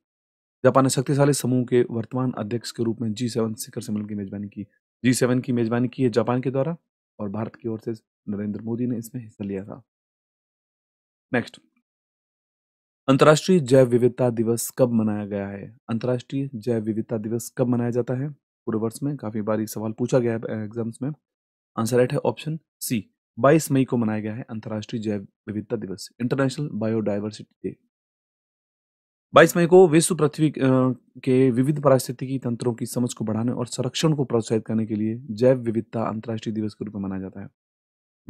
जापान ने शक्तिशाली समूह के वर्तमान अध्यक्ष के रूप में जी सेवन शिखर सम्मेलन की मेजबानी की जी सेवन की मेजबानी की है जापान के द्वारा और भारत की ओर से नरेंद्र मोदी ने इसमें हिस्सा लिया था नेक्स्ट अंतर्राष्ट्रीय जैव विविधता दिवस कब मनाया गया है अंतर्राष्ट्रीय जैव विविधता दिवस कब मनाया जाता है पूरे वर्ष में काफ़ी बार सवाल पूछा गया है एग्जाम्स में आंसर राइट है ऑप्शन सी बाईस मई को मनाया गया है अंतर्राष्ट्रीय जैव विविधता दिवस इंटरनेशनल बायोडाइवर्सिटी डे बाईस मई को विश्व पृथ्वी के विविध पारिस्थितिकी तंत्रों की समझ को बढ़ाने और संरक्षण को प्रोत्साहित करने के लिए जैव विविधता अंतर्राष्ट्रीय दिवस के रूप में मनाया जाता है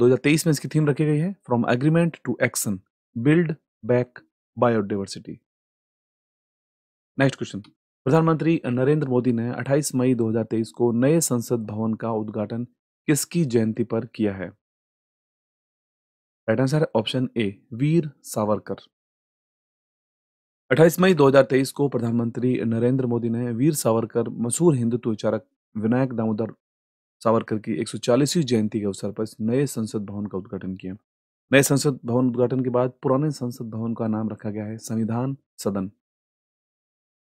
2023 में इसकी थीम रखी गई है from agreement to action build back biodiversity next question प्रधानमंत्री नरेंद्र मोदी ने 28 मई 2023 को नए संसद भवन का उद्घाटन किसकी जयंती पर किया है राइट आंसर है ऑप्शन ए वीर सावरकर 28 मई 2023 को प्रधानमंत्री नरेंद्र मोदी ने वीर सावरकर मशहूर हिंदुत्व विचारक विनायक दामोदर सावरकर की 140वीं जयंती के अवसर पर नए संसद भवन का उद्घाटन किया नए संसद भवन उद्घाटन के बाद पुराने संसद भवन का नाम रखा गया है संविधान सदन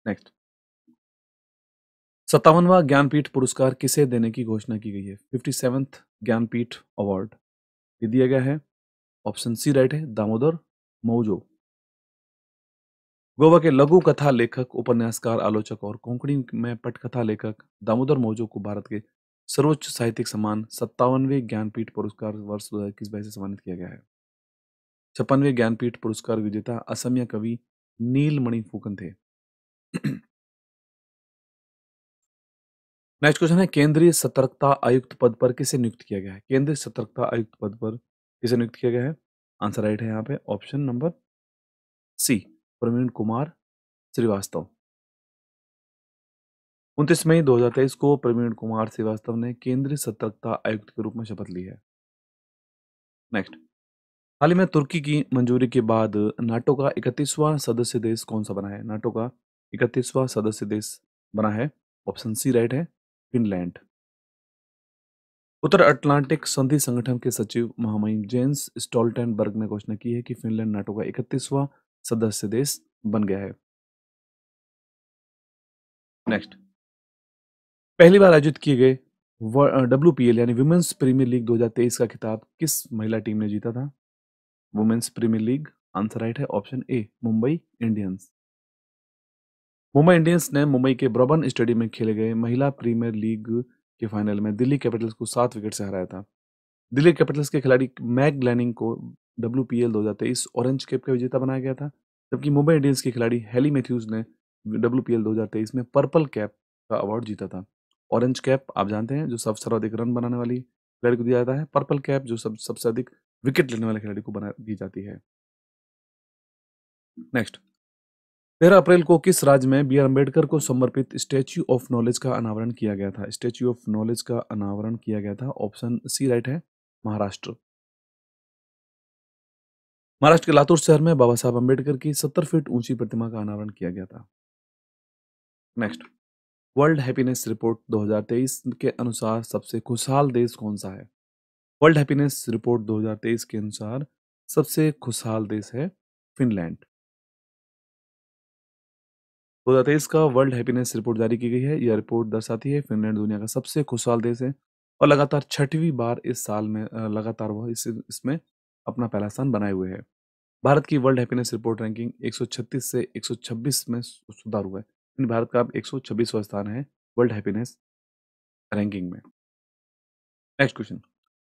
नेक्स्ट सत्तावनवा ज्ञानपीठ पुरस्कार किसे देने की घोषणा की गई है फिफ्टी सेवेंथ ज्ञानपीठ अवार्ड ये दिया गया है ऑप्शन सी राइट है दामोदर मौजो गोवा के लघु कथा लेखक उपन्यासकार आलोचक और कोंकणी में पटकथा लेखक दामोदर मौजो को भारत के सर्वोच्च साहित्यिक सम्मान सत्तावनवे ज्ञानपीठ पुरस्कार वर्ष दो हजार से सम्मानित किया गया है छप्पनवे ज्ञानपीठ पुरस्कार विजेता असमिया कवि नीलमणि फूकन थे नेक्स्ट क्वेश्चन है केंद्रीय सतर्कता आयुक्त पद पर किसे नियुक्त किया गया है केंद्रीय सतर्कता आयुक्त पद पर किसे नियुक्त किया गया है आंसर राइट है यहाँ पे option number C Praveen Kumar Srivastava उनतीस मई 2023 को प्रवीण कुमार श्रीवास्तव ने केंद्रीय सतर्कता आयुक्त के रूप में शपथ ली है नेक्स्ट हाल ही में तुर्की की मंजूरी के बाद नाटो का इकतीसवां सदस्य देश कौन सा बना है नाटो का इकतीसवां सदस्य देश बना है ऑप्शन सी राइट है फिनलैंड उत्तर अटलांटिक संधि संगठन के सचिव महामहिम जेम्स स्टॉल्टनबर्ग ने घोषणा की है कि फिनलैंड नाटो का इकतीसवा सदस्य देश बन गया है नेक्स्ट पहली बार आयोजित किए गए डब्ल्यू पी एल यानी वुमेन्स प्रीमियर लीग 2023 का खिताब किस महिला टीम ने जीता था women's premier league answer right है option A Mumbai Indians Mumbai Indians ने मुंबई के ब्रॉबन स्टेडियम में खेले गए महिला प्रीमियर लीग के फाइनल में दिल्ली कैपिटल्स को सात विकेट से हराया था दिल्ली कैपिटल्स के खिलाड़ी मैक ग्लैनिंग को डब्ल्यू पी एल दो हज़ार तेईस ऑरेंज कैप का विजेता बनाया गया था जबकि मुंबई इंडियंस के खिलाड़ी हैली मैथ्यूज ने डब्ल्यू पी एल दो हज़ार तेईस में पर्पल कैप का अवार्ड जीता था ऑरेंज कैप आप जानते हैं जो सबसे सर्वाधिक रन बनाने वाली खिलाड़ी को दिया जाता है पर्पल कैप जो सब सबसे अधिक विकेट लेने वाले खिलाड़ी को बना दी जाती है नेक्स्ट तेरह अप्रैल को किस राज्य में बी आर अम्बेडकर को समर्पित स्टैच्यू ऑफ नॉलेज का अनावरण किया गया था स्टैच्यू ऑफ नॉलेज का अनावरण किया गया था ऑप्शन सी राइट है महाराष्ट्र महाराष्ट्र के लातूर शहर में बाबा साहब अम्बेडकर की सत्तर फीट ऊंची प्रतिमा का अनावरण किया गया था नेक्स्ट वर्ल्ड हैप्पीनेस रिपोर्ट 2023 के अनुसार सबसे खुशहाल देश कौन सा है वर्ल्ड हैप्पीनेस रिपोर्ट 2023 के अनुसार सबसे खुशहाल देश है फिनलैंड दो हज़ार का वर्ल्ड हैप्पीनेस रिपोर्ट जारी की गई है यह रिपोर्ट दर्शाती है फिनलैंड दुनिया का सबसे खुशहाल देश है और लगातार छठवीं बार इस साल में लगातार वह इस इसमें अपना पहला स्थान बनाए हुए है भारत की वर्ल्ड हैप्पीनेस रिपोर्ट रैंकिंग 136 से 126 में सुधार हुआ है भारत का अब 126वां स्थान है वर्ल्ड हैप्पीनेस रैंकिंग में नेक्स्ट क्वेश्चन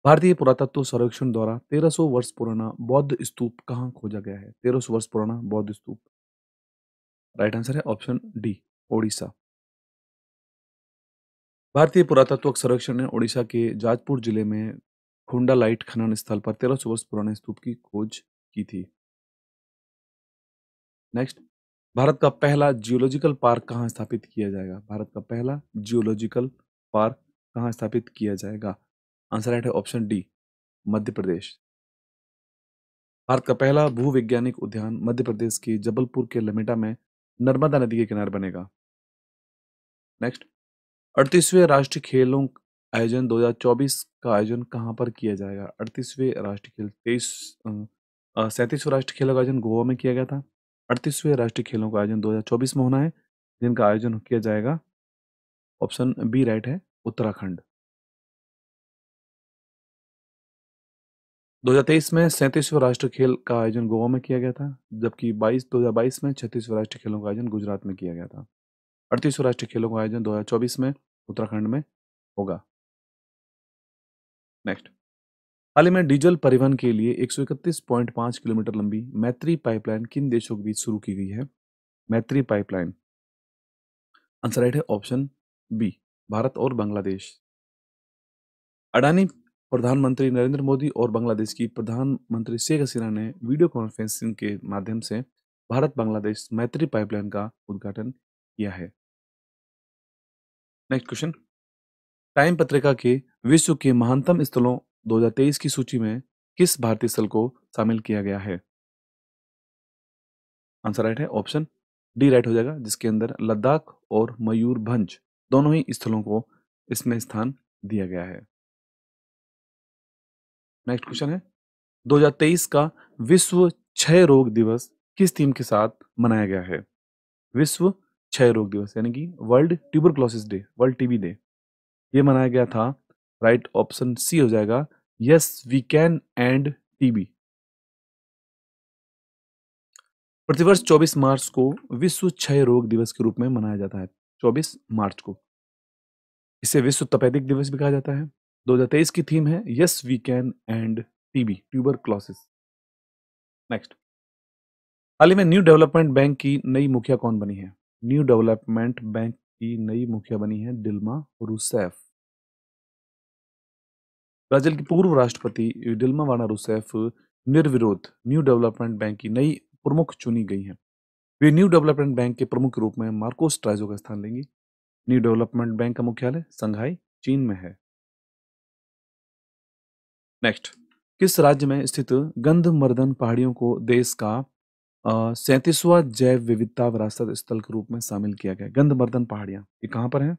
भारतीय पुरातत्व सर्वेक्षण द्वारा 1300 वर्ष पुराना बौद्ध स्तूप कहाँ खोजा गया है 1300 वर्ष पुराना बौद्ध स्तूप राइट आंसर है ऑप्शन डी ओडिशा भारतीय पुरातत्व संरक्षण ने ओडिशा के जाजपुर जिले में खुंडा लाइट खनन स्थल पर तेरह सौ वर्ष पुराने स्तूप की खोज की थी नेक्स्ट भारत का पहला जियोलॉजिकल पार्क कहाँ स्थापित किया जाएगा भारत का पहला जियोलॉजिकल पार्क कहाँ स्थापित किया जाएगा आंसर राइट है ऑप्शन डी मध्य प्रदेश भारत का पहला भूवैज्ञानिक उद्यान मध्य प्रदेश के जबलपुर के लमेटा में नर्मदा नदी के किनारे बनेगा नेक्स्ट अड़तीसवें राष्ट्रीय खेलों आयोजन 2024 का आयोजन कहाँ पर किया जाएगा अड़तीसवें राष्ट्रीय खेल तेईस सैंतीसवें राष्ट्रीय खेलों का आयोजन गोवा में किया गया था अड़तीसवें राष्ट्रीय खेलों का आयोजन 2024 में होना है जिनका आयोजन किया जाएगा ऑप्शन बी राइट है उत्तराखंड 2023 में सैंतीसवें राष्ट्रीय खेल का आयोजन गोवा में किया गया था जबकि 22 2022 में छत्तीसवें राष्ट्र खेलों का आयोजन गुजरात में किया गया था अड़तीसवें राष्ट्र खेलों का आयोजन 2024 में उत्तराखंड में होगा नेक्स्ट हाल ही में डीजल परिवहन के लिए 131.5 किलोमीटर लंबी मैत्री पाइपलाइन किन देशों के बीच शुरू की गई है मैत्री पाइपलाइन आंसर राइट है ऑप्शन बी भारत और बांग्लादेश अडानी प्रधानमंत्री नरेंद्र मोदी और बांग्लादेश की प्रधानमंत्री शेख हसीना ने वीडियो कॉन्फ्रेंसिंग के माध्यम से भारत बांग्लादेश मैत्री पाइपलाइन का उद्घाटन किया है नेक्स्ट क्वेश्चन टाइम पत्रिका के विश्व के महानतम स्थलों 2023 की सूची में किस भारतीय स्थल को शामिल किया गया है आंसर राइट है ऑप्शन डी राइट हो जाएगा जिसके अंदर लद्दाख और मयूरभंज दोनों ही स्थलों को इसमें स्थान दिया गया है नेक्स्ट क्वेश्चन है 2023 का विश्व क्षय रोग दिवस किस थीम के साथ मनाया गया है विश्व क्षय रोग दिवस यानी कि वर्ल्ड क्लोसिस डे वर्ल्ड टीबी डे ये मनाया गया था राइट ऑप्शन सी हो जाएगा yes we can end TB प्रतिवर्ष 24 मार्च को विश्व क्षय रोग दिवस के रूप में मनाया जाता है 24 मार्च को इसे विश्व तपेदिक दिवस भी कहा जाता है 2023 की थीम है yes we can end TB tuberculosis next हाल ही में न्यू डेवलपमेंट बैंक की नई मुखिया कौन बनी है न्यू डेवलपमेंट बैंक की नई मुखिया बनी है डिल्मा रूसैफ ब्राजील की पूर्व राष्ट्रपति डिल्मा वाना रूसैफ निर्विरोध न्यू डेवलपमेंट बैंक की नई प्रमुख चुनी गई हैं वे न्यू डेवलपमेंट बैंक के प्रमुख रूप में मार्कोस ट्राइजो का स्थान लेंगी न्यू डेवलपमेंट बैंक का मुख्यालय संघाई चीन में है नेक्स्ट किस राज्य में स्थित गंधमर्दन पहाड़ियों को देश का सैंतीसवा जैव विविधता विरासत स्थल के रूप में शामिल किया गया गंधमर्दन पहाड़ियाँ ये कहाँ पर है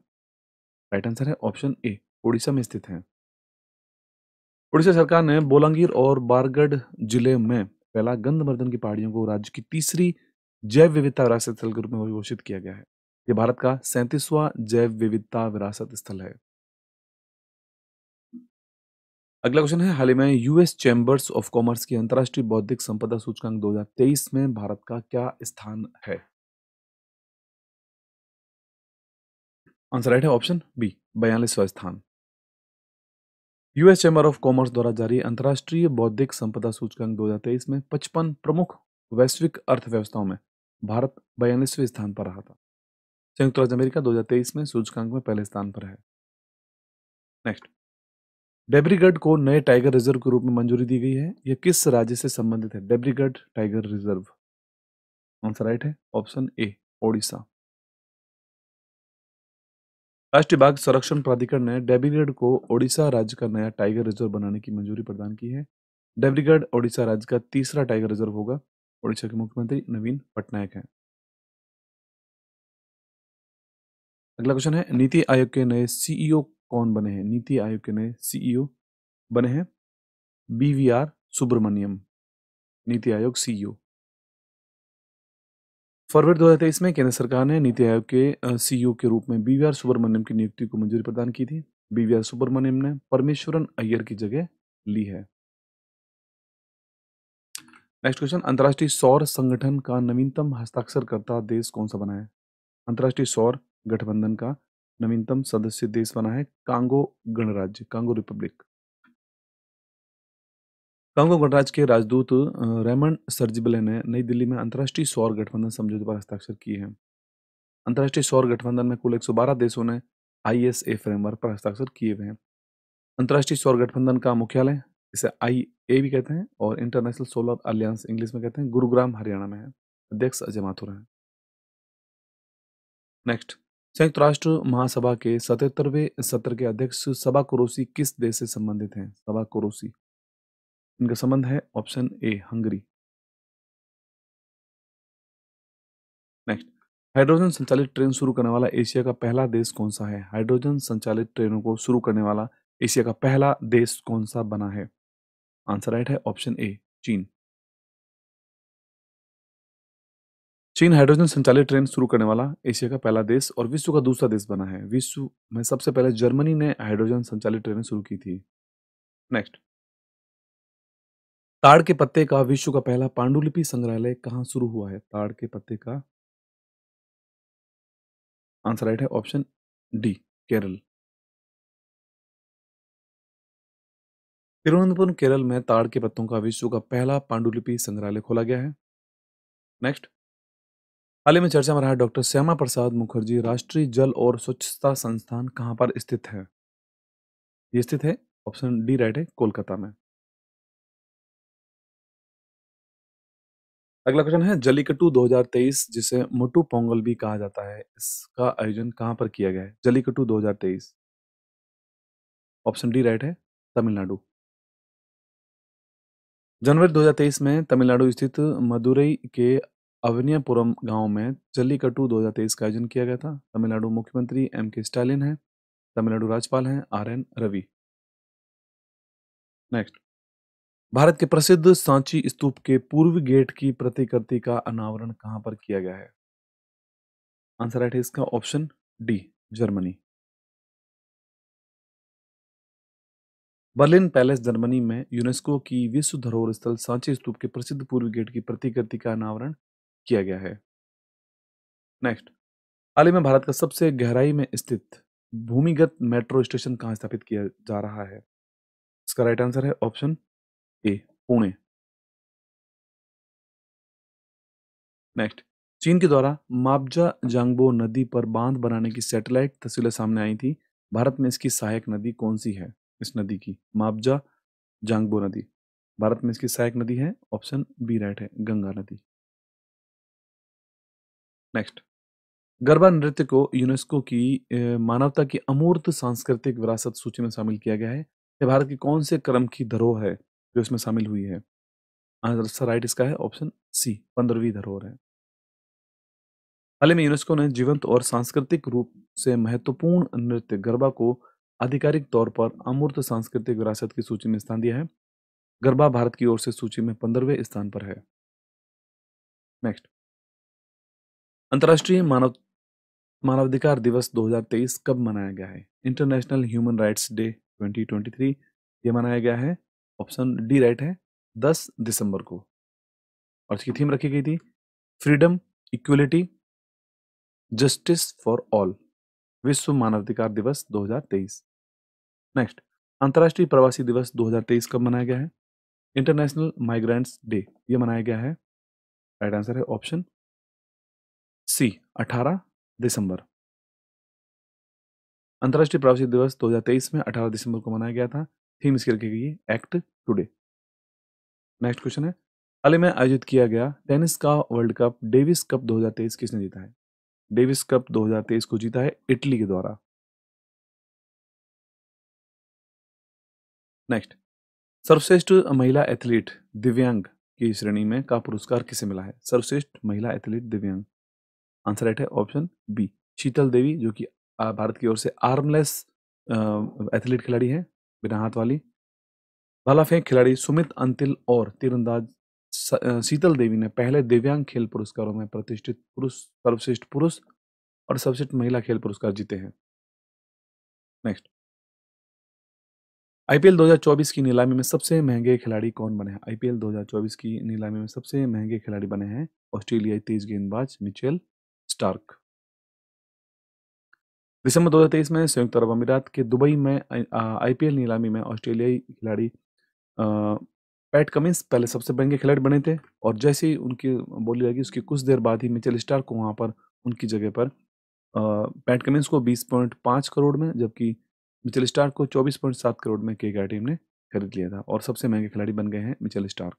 राइट आंसर है ऑप्शन ए उड़ीसा में स्थित है उड़ीसा सरकार ने बोलांगीर और बारगढ़ जिले में पहला गंधमर्दन की पहाड़ियों को राज्य की तीसरी जैव विविधता विरासत स्थल के रूप में घोषित किया गया है ये भारत का सैंतीसवां जैव विविधता विरासत स्थल है अगला क्वेश्चन है हाल ही में यूएस चैम्बर्स ऑफ कॉमर्स की अंतर्राष्ट्रीय बौद्धिक संपदा सूचकांक 2023 में भारत का क्या स्थान है आंसर राइट है ऑप्शन बी बयालीसवा स्थान यूएस चैम्बर ऑफ कॉमर्स द्वारा जारी अंतर्राष्ट्रीय बौद्धिक संपदा सूचकांक 2023 में पचपन प्रमुख वैश्विक अर्थव्यवस्थाओं में भारत बयालीसवें स्थान पर रहा था संयुक्त राज्य अमेरिका दो में सूचकांक में पहले स्थान पर है नेक्स्ट डेब्रीगढ़ को नए टाइगर रिजर्व के रूप में मंजूरी दी गई है यह किस राज्य से संबंधित है Debrigarh tiger reserve answer right है ऑप्शन ए ओडिशा राष्ट्रीय बाघ संरक्षण प्राधिकरण ने डेब्रीगढ को ओडिशा राज्य का नया टाइगर रिजर्व बनाने की मंजूरी प्रदान की है डेब्रीगढ़ ओडिशा राज्य का तीसरा टाइगर रिजर्व होगा ओडिशा के मुख्यमंत्री नवीन पटनायक हैं अगला क्वेश्चन है नीति आयोग के नए सीईओ कौन बने हैं नीति आयोग के नए सीईओ e बने हैं बीवीआर सुब्रमण्यम नीति आयोग सीईओ e फरवरी दो हजार में केंद्र सरकार ने नीति आयोग के सीईओ e के रूप में बीवीआर सुब्रमण्यम की नियुक्ति को मंजूरी प्रदान की थी बीवीआर सुब्रमण्यम ने परमेश्वरन अय्यर की जगह ली है नेक्स्ट क्वेश्चन अंतर्राष्ट्रीय सौर संगठन का नवीनतम हस्ताक्षरकर्ता देश कौन सा बना है अंतर्राष्ट्रीय सौर गठबंधन का नवीनतम सदस्य देश बना है कांगो गणराज्य कांगो रिपब्लिक कांगो गणराज्य के राजदूत रेमंड सर्जिबले ने नई दिल्ली में अंतर्राष्ट्रीय सौर गठबंधन समझौते पर हस्ताक्षर किए हैं अंतर्राष्ट्रीय सौर गठबंधन में कुल 112 देशों ने आई फ्रेमवर्क पर हस्ताक्षर किए हुए हैं अंतर्राष्ट्रीय सौर गठबंधन का मुख्यालय इसे आई ए भी कहते हैं और इंटरनेशनल सोलर अलियंस इंग्लिश में कहते हैं गुरुग्राम हरियाणा में है अध्यक्ष अजय माथुर हैं नेक्स्ट संयुक्त राष्ट्र महासभा के सतहत्तरवें सत्र के अध्यक्ष सभा कुरोसी किस देश से संबंधित हैं सभा कुरोसी इनका संबंध है option A Hungary next hydrogen संचालित ट्रेन शुरू करने वाला एशिया का पहला देश कौन सा है हाइड्रोजन संचालित ट्रेनों को शुरू करने वाला एशिया का पहला देश कौन सा बना है आंसर राइट है ऑप्शन ए चीन चीन हाइड्रोजन संचालित ट्रेन शुरू करने वाला एशिया का पहला देश और विश्व का दूसरा देश बना है विश्व में सबसे पहले जर्मनी ने हाइड्रोजन संचालित ट्रेनें शुरू की थी नेक्स्ट ताड़ के पत्ते का विश्व का पहला पांडुलिपि संग्रहालय कहां शुरू हुआ है ताड़ के पत्ते का आंसर राइट है ऑप्शन डी केरल
तिरुवनंतपुरम केरल में ताड़
के पत्तों का विश्व का पहला पांडुलिपि संग्रहालय खोला गया है नेक्स्ट हाल ही में चर्चा में रहा डॉक्टर श्यामा प्रसाद मुखर्जी राष्ट्रीय जल और स्वच्छता संस्थान कहाँ पर स्थित है ये स्थित है ऑप्शन डी राइट है कोलकाता में अगला क्वेश्चन है जलीकटू 2023 जिसे मुटू पोंगल भी कहा जाता है इसका आयोजन कहां पर किया गया है जलीकटू 2023 ऑप्शन डी राइट है तमिलनाडु जनवरी 2023 में तमिलनाडु स्थित मदुरई के अवनियापुरम गांव में जल्लीकट्टू 2023 का आयोजन किया गया था तमिलनाडु मुख्यमंत्री एम के स्टालिन हैं तमिलनाडु राज्यपाल हैं R N Ravi next Bharat के प्रसिद्ध सांची स्तूप के पूर्व गेट की प्रतिकृति का अनावरण कहां पर किया गया है आंसर राइट है इसका option D Germany Berlin palace Germany में यूनेस्को की विश्व धरोहर स्थल सांची स्तूप के प्रसिद्ध पूर्व गेट की प्रतिकृति का अनावरण किया गया है। नेक्स्ट, हाल ही में भारत का सबसे गहराई में स्थित भूमिगत मेट्रो स्टेशन कहाँ स्थापित किया जा रहा है? इसका राइट आंसर है ऑप्शन
ए पुणे।
नेक्स्ट, चीन के द्वारा मापजा जांगबो नदी पर बांध बनाने की सैटेलाइट तस्वीरें सामने आई थी। भारत में इसकी सहायक नदी कौन-सी है? इस नदी की मापजा जांगबो नदी। भारत में इसकी सहायक नदी है ऑप्शन बी राइट है गंगा नदी। नेक्स्ट गरबा नृत्य को यूनेस्को की मानवता की अमूर्त सांस्कृतिक विरासत सूची में शामिल किया गया है यह भारत की कौन से क्रम की धरोहर है जो इसमें शामिल हुई है आंसर राइट इसका है ऑप्शन सी पंद्रहवीं धरोहर है हाल ही में यूनेस्को ने जीवंत और सांस्कृतिक रूप से महत्वपूर्ण नृत्य गरबा को आधिकारिक तौर पर अमूर्त सांस्कृतिक विरासत की सूची में स्थान दिया है गरबा भारत की ओर से सूची में पंद्रहवें स्थान पर है नेक्स्ट अंतर्राष्ट्रीय मानव मानवाधिकार दिवस 2023 कब मनाया गया है इंटरनेशनल ह्यूमन राइट्स डे 2023 ये मनाया गया है ऑप्शन डी राइट है 10 दिसंबर को और इसकी थीम रखी गई थी freedom equality justice for all विश्व मानवाधिकार दिवस 2023 नेक्स्ट अंतर्राष्ट्रीय प्रवासी दिवस 2023 कब मनाया गया है इंटरनेशनल माइग्रेंट्स डे ये मनाया गया है राइट आंसर है ऑप्शन सी 18 दिसंबर अंतर्राष्ट्रीय प्रवासी दिवस 2023 में 18 दिसंबर को मनाया गया था थीम इसकी रखी गई एक्ट टुडे नेक्स्ट क्वेश्चन है हाल में आयोजित किया गया टेनिस का वर्ल्ड कप डेविस कप 2023 किसने जीता है डेविस कप 2023 को जीता है इटली के द्वारा नेक्स्ट सर्वश्रेष्ठ महिला एथलीट दिव्यांग की श्रेणी में का पुरस्कार किसे मिला है सर्वश्रेष्ठ महिला एथलीट दिव्यांग आंसर राइट है ऑप्शन बी शीतल देवी जो कि भारत की ओर से आर्मलेस एथलीट खिलाड़ी है बिना हाथ वाली भाला फेंक खिलाड़ी सुमित अंतिल और तीरंदाज शीतल देवी ने पहले दिव्यांग खेल पुरस्कारों में प्रतिष्ठित पुरुष सर्वश्रेष्ठ पुरुष और सर्वश्रेष्ठ महिला खेल पुरस्कार जीते हैं नेक्स्ट आईपीएल 2024 की नीलामी में सबसे महंगे खिलाड़ी कौन बने हैं आईपीएल 2024 की नीलामी में सबसे महंगे खिलाड़ी बने हैं ऑस्ट्रेलियाई तेज गेंदबाज मिचेल स्टार्क दिसंबर 2023 में संयुक्त अरब अमीरात के दुबई में आईपीएल नीलामी में ऑस्ट्रेलियाई खिलाड़ी पैट कमिंस पहले सबसे महंगे खिलाड़ी बने थे और जैसे ही उनकी बोली लगी उसकी कुछ देर बाद ही मिचेल स्टार्क को वहां पर उनकी जगह पर पैट कमिंस को 20.5 करोड़ में जबकि मिचेल स्टार्क को 24.7 करोड़ में के टीम ने खरीद लिया था और सबसे महंगे खिलाड़ी बन गए हैं मिचेल स्टार्क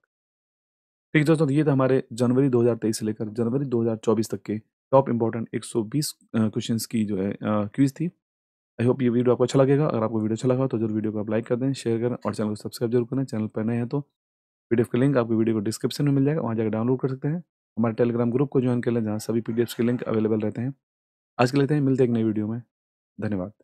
ठीक दोस्तों ये था हमारे जनवरी 2023 से लेकर जनवरी 2024 तक के टॉप इंपॉर्टेंट 120 क्वेश्चंस की जो है क्विज थी आई होप ये वीडियो आपको अच्छा लगेगा अगर आपको वीडियो अच्छा लगा तो जरूर वीडियो को आप लाइक कर दें शेयर करें और चैनल को सब्सक्राइब जरूर करें चैनल पर नए हैं तो पीडीएफ का लिंक आपको वीडियो को डिस्क्रिप्शन में मिल जाएगा वहाँ जाकर डाउनलोड कर सकते हैं हमारे टेलीग्राम ग्रुप को ज्वाइन कर लें जहाँ सभी पी के लिंक अवेलेबल रहते हैं आज के लेते हैं मिलते हैं एक नई वीडियो में धन्यवाद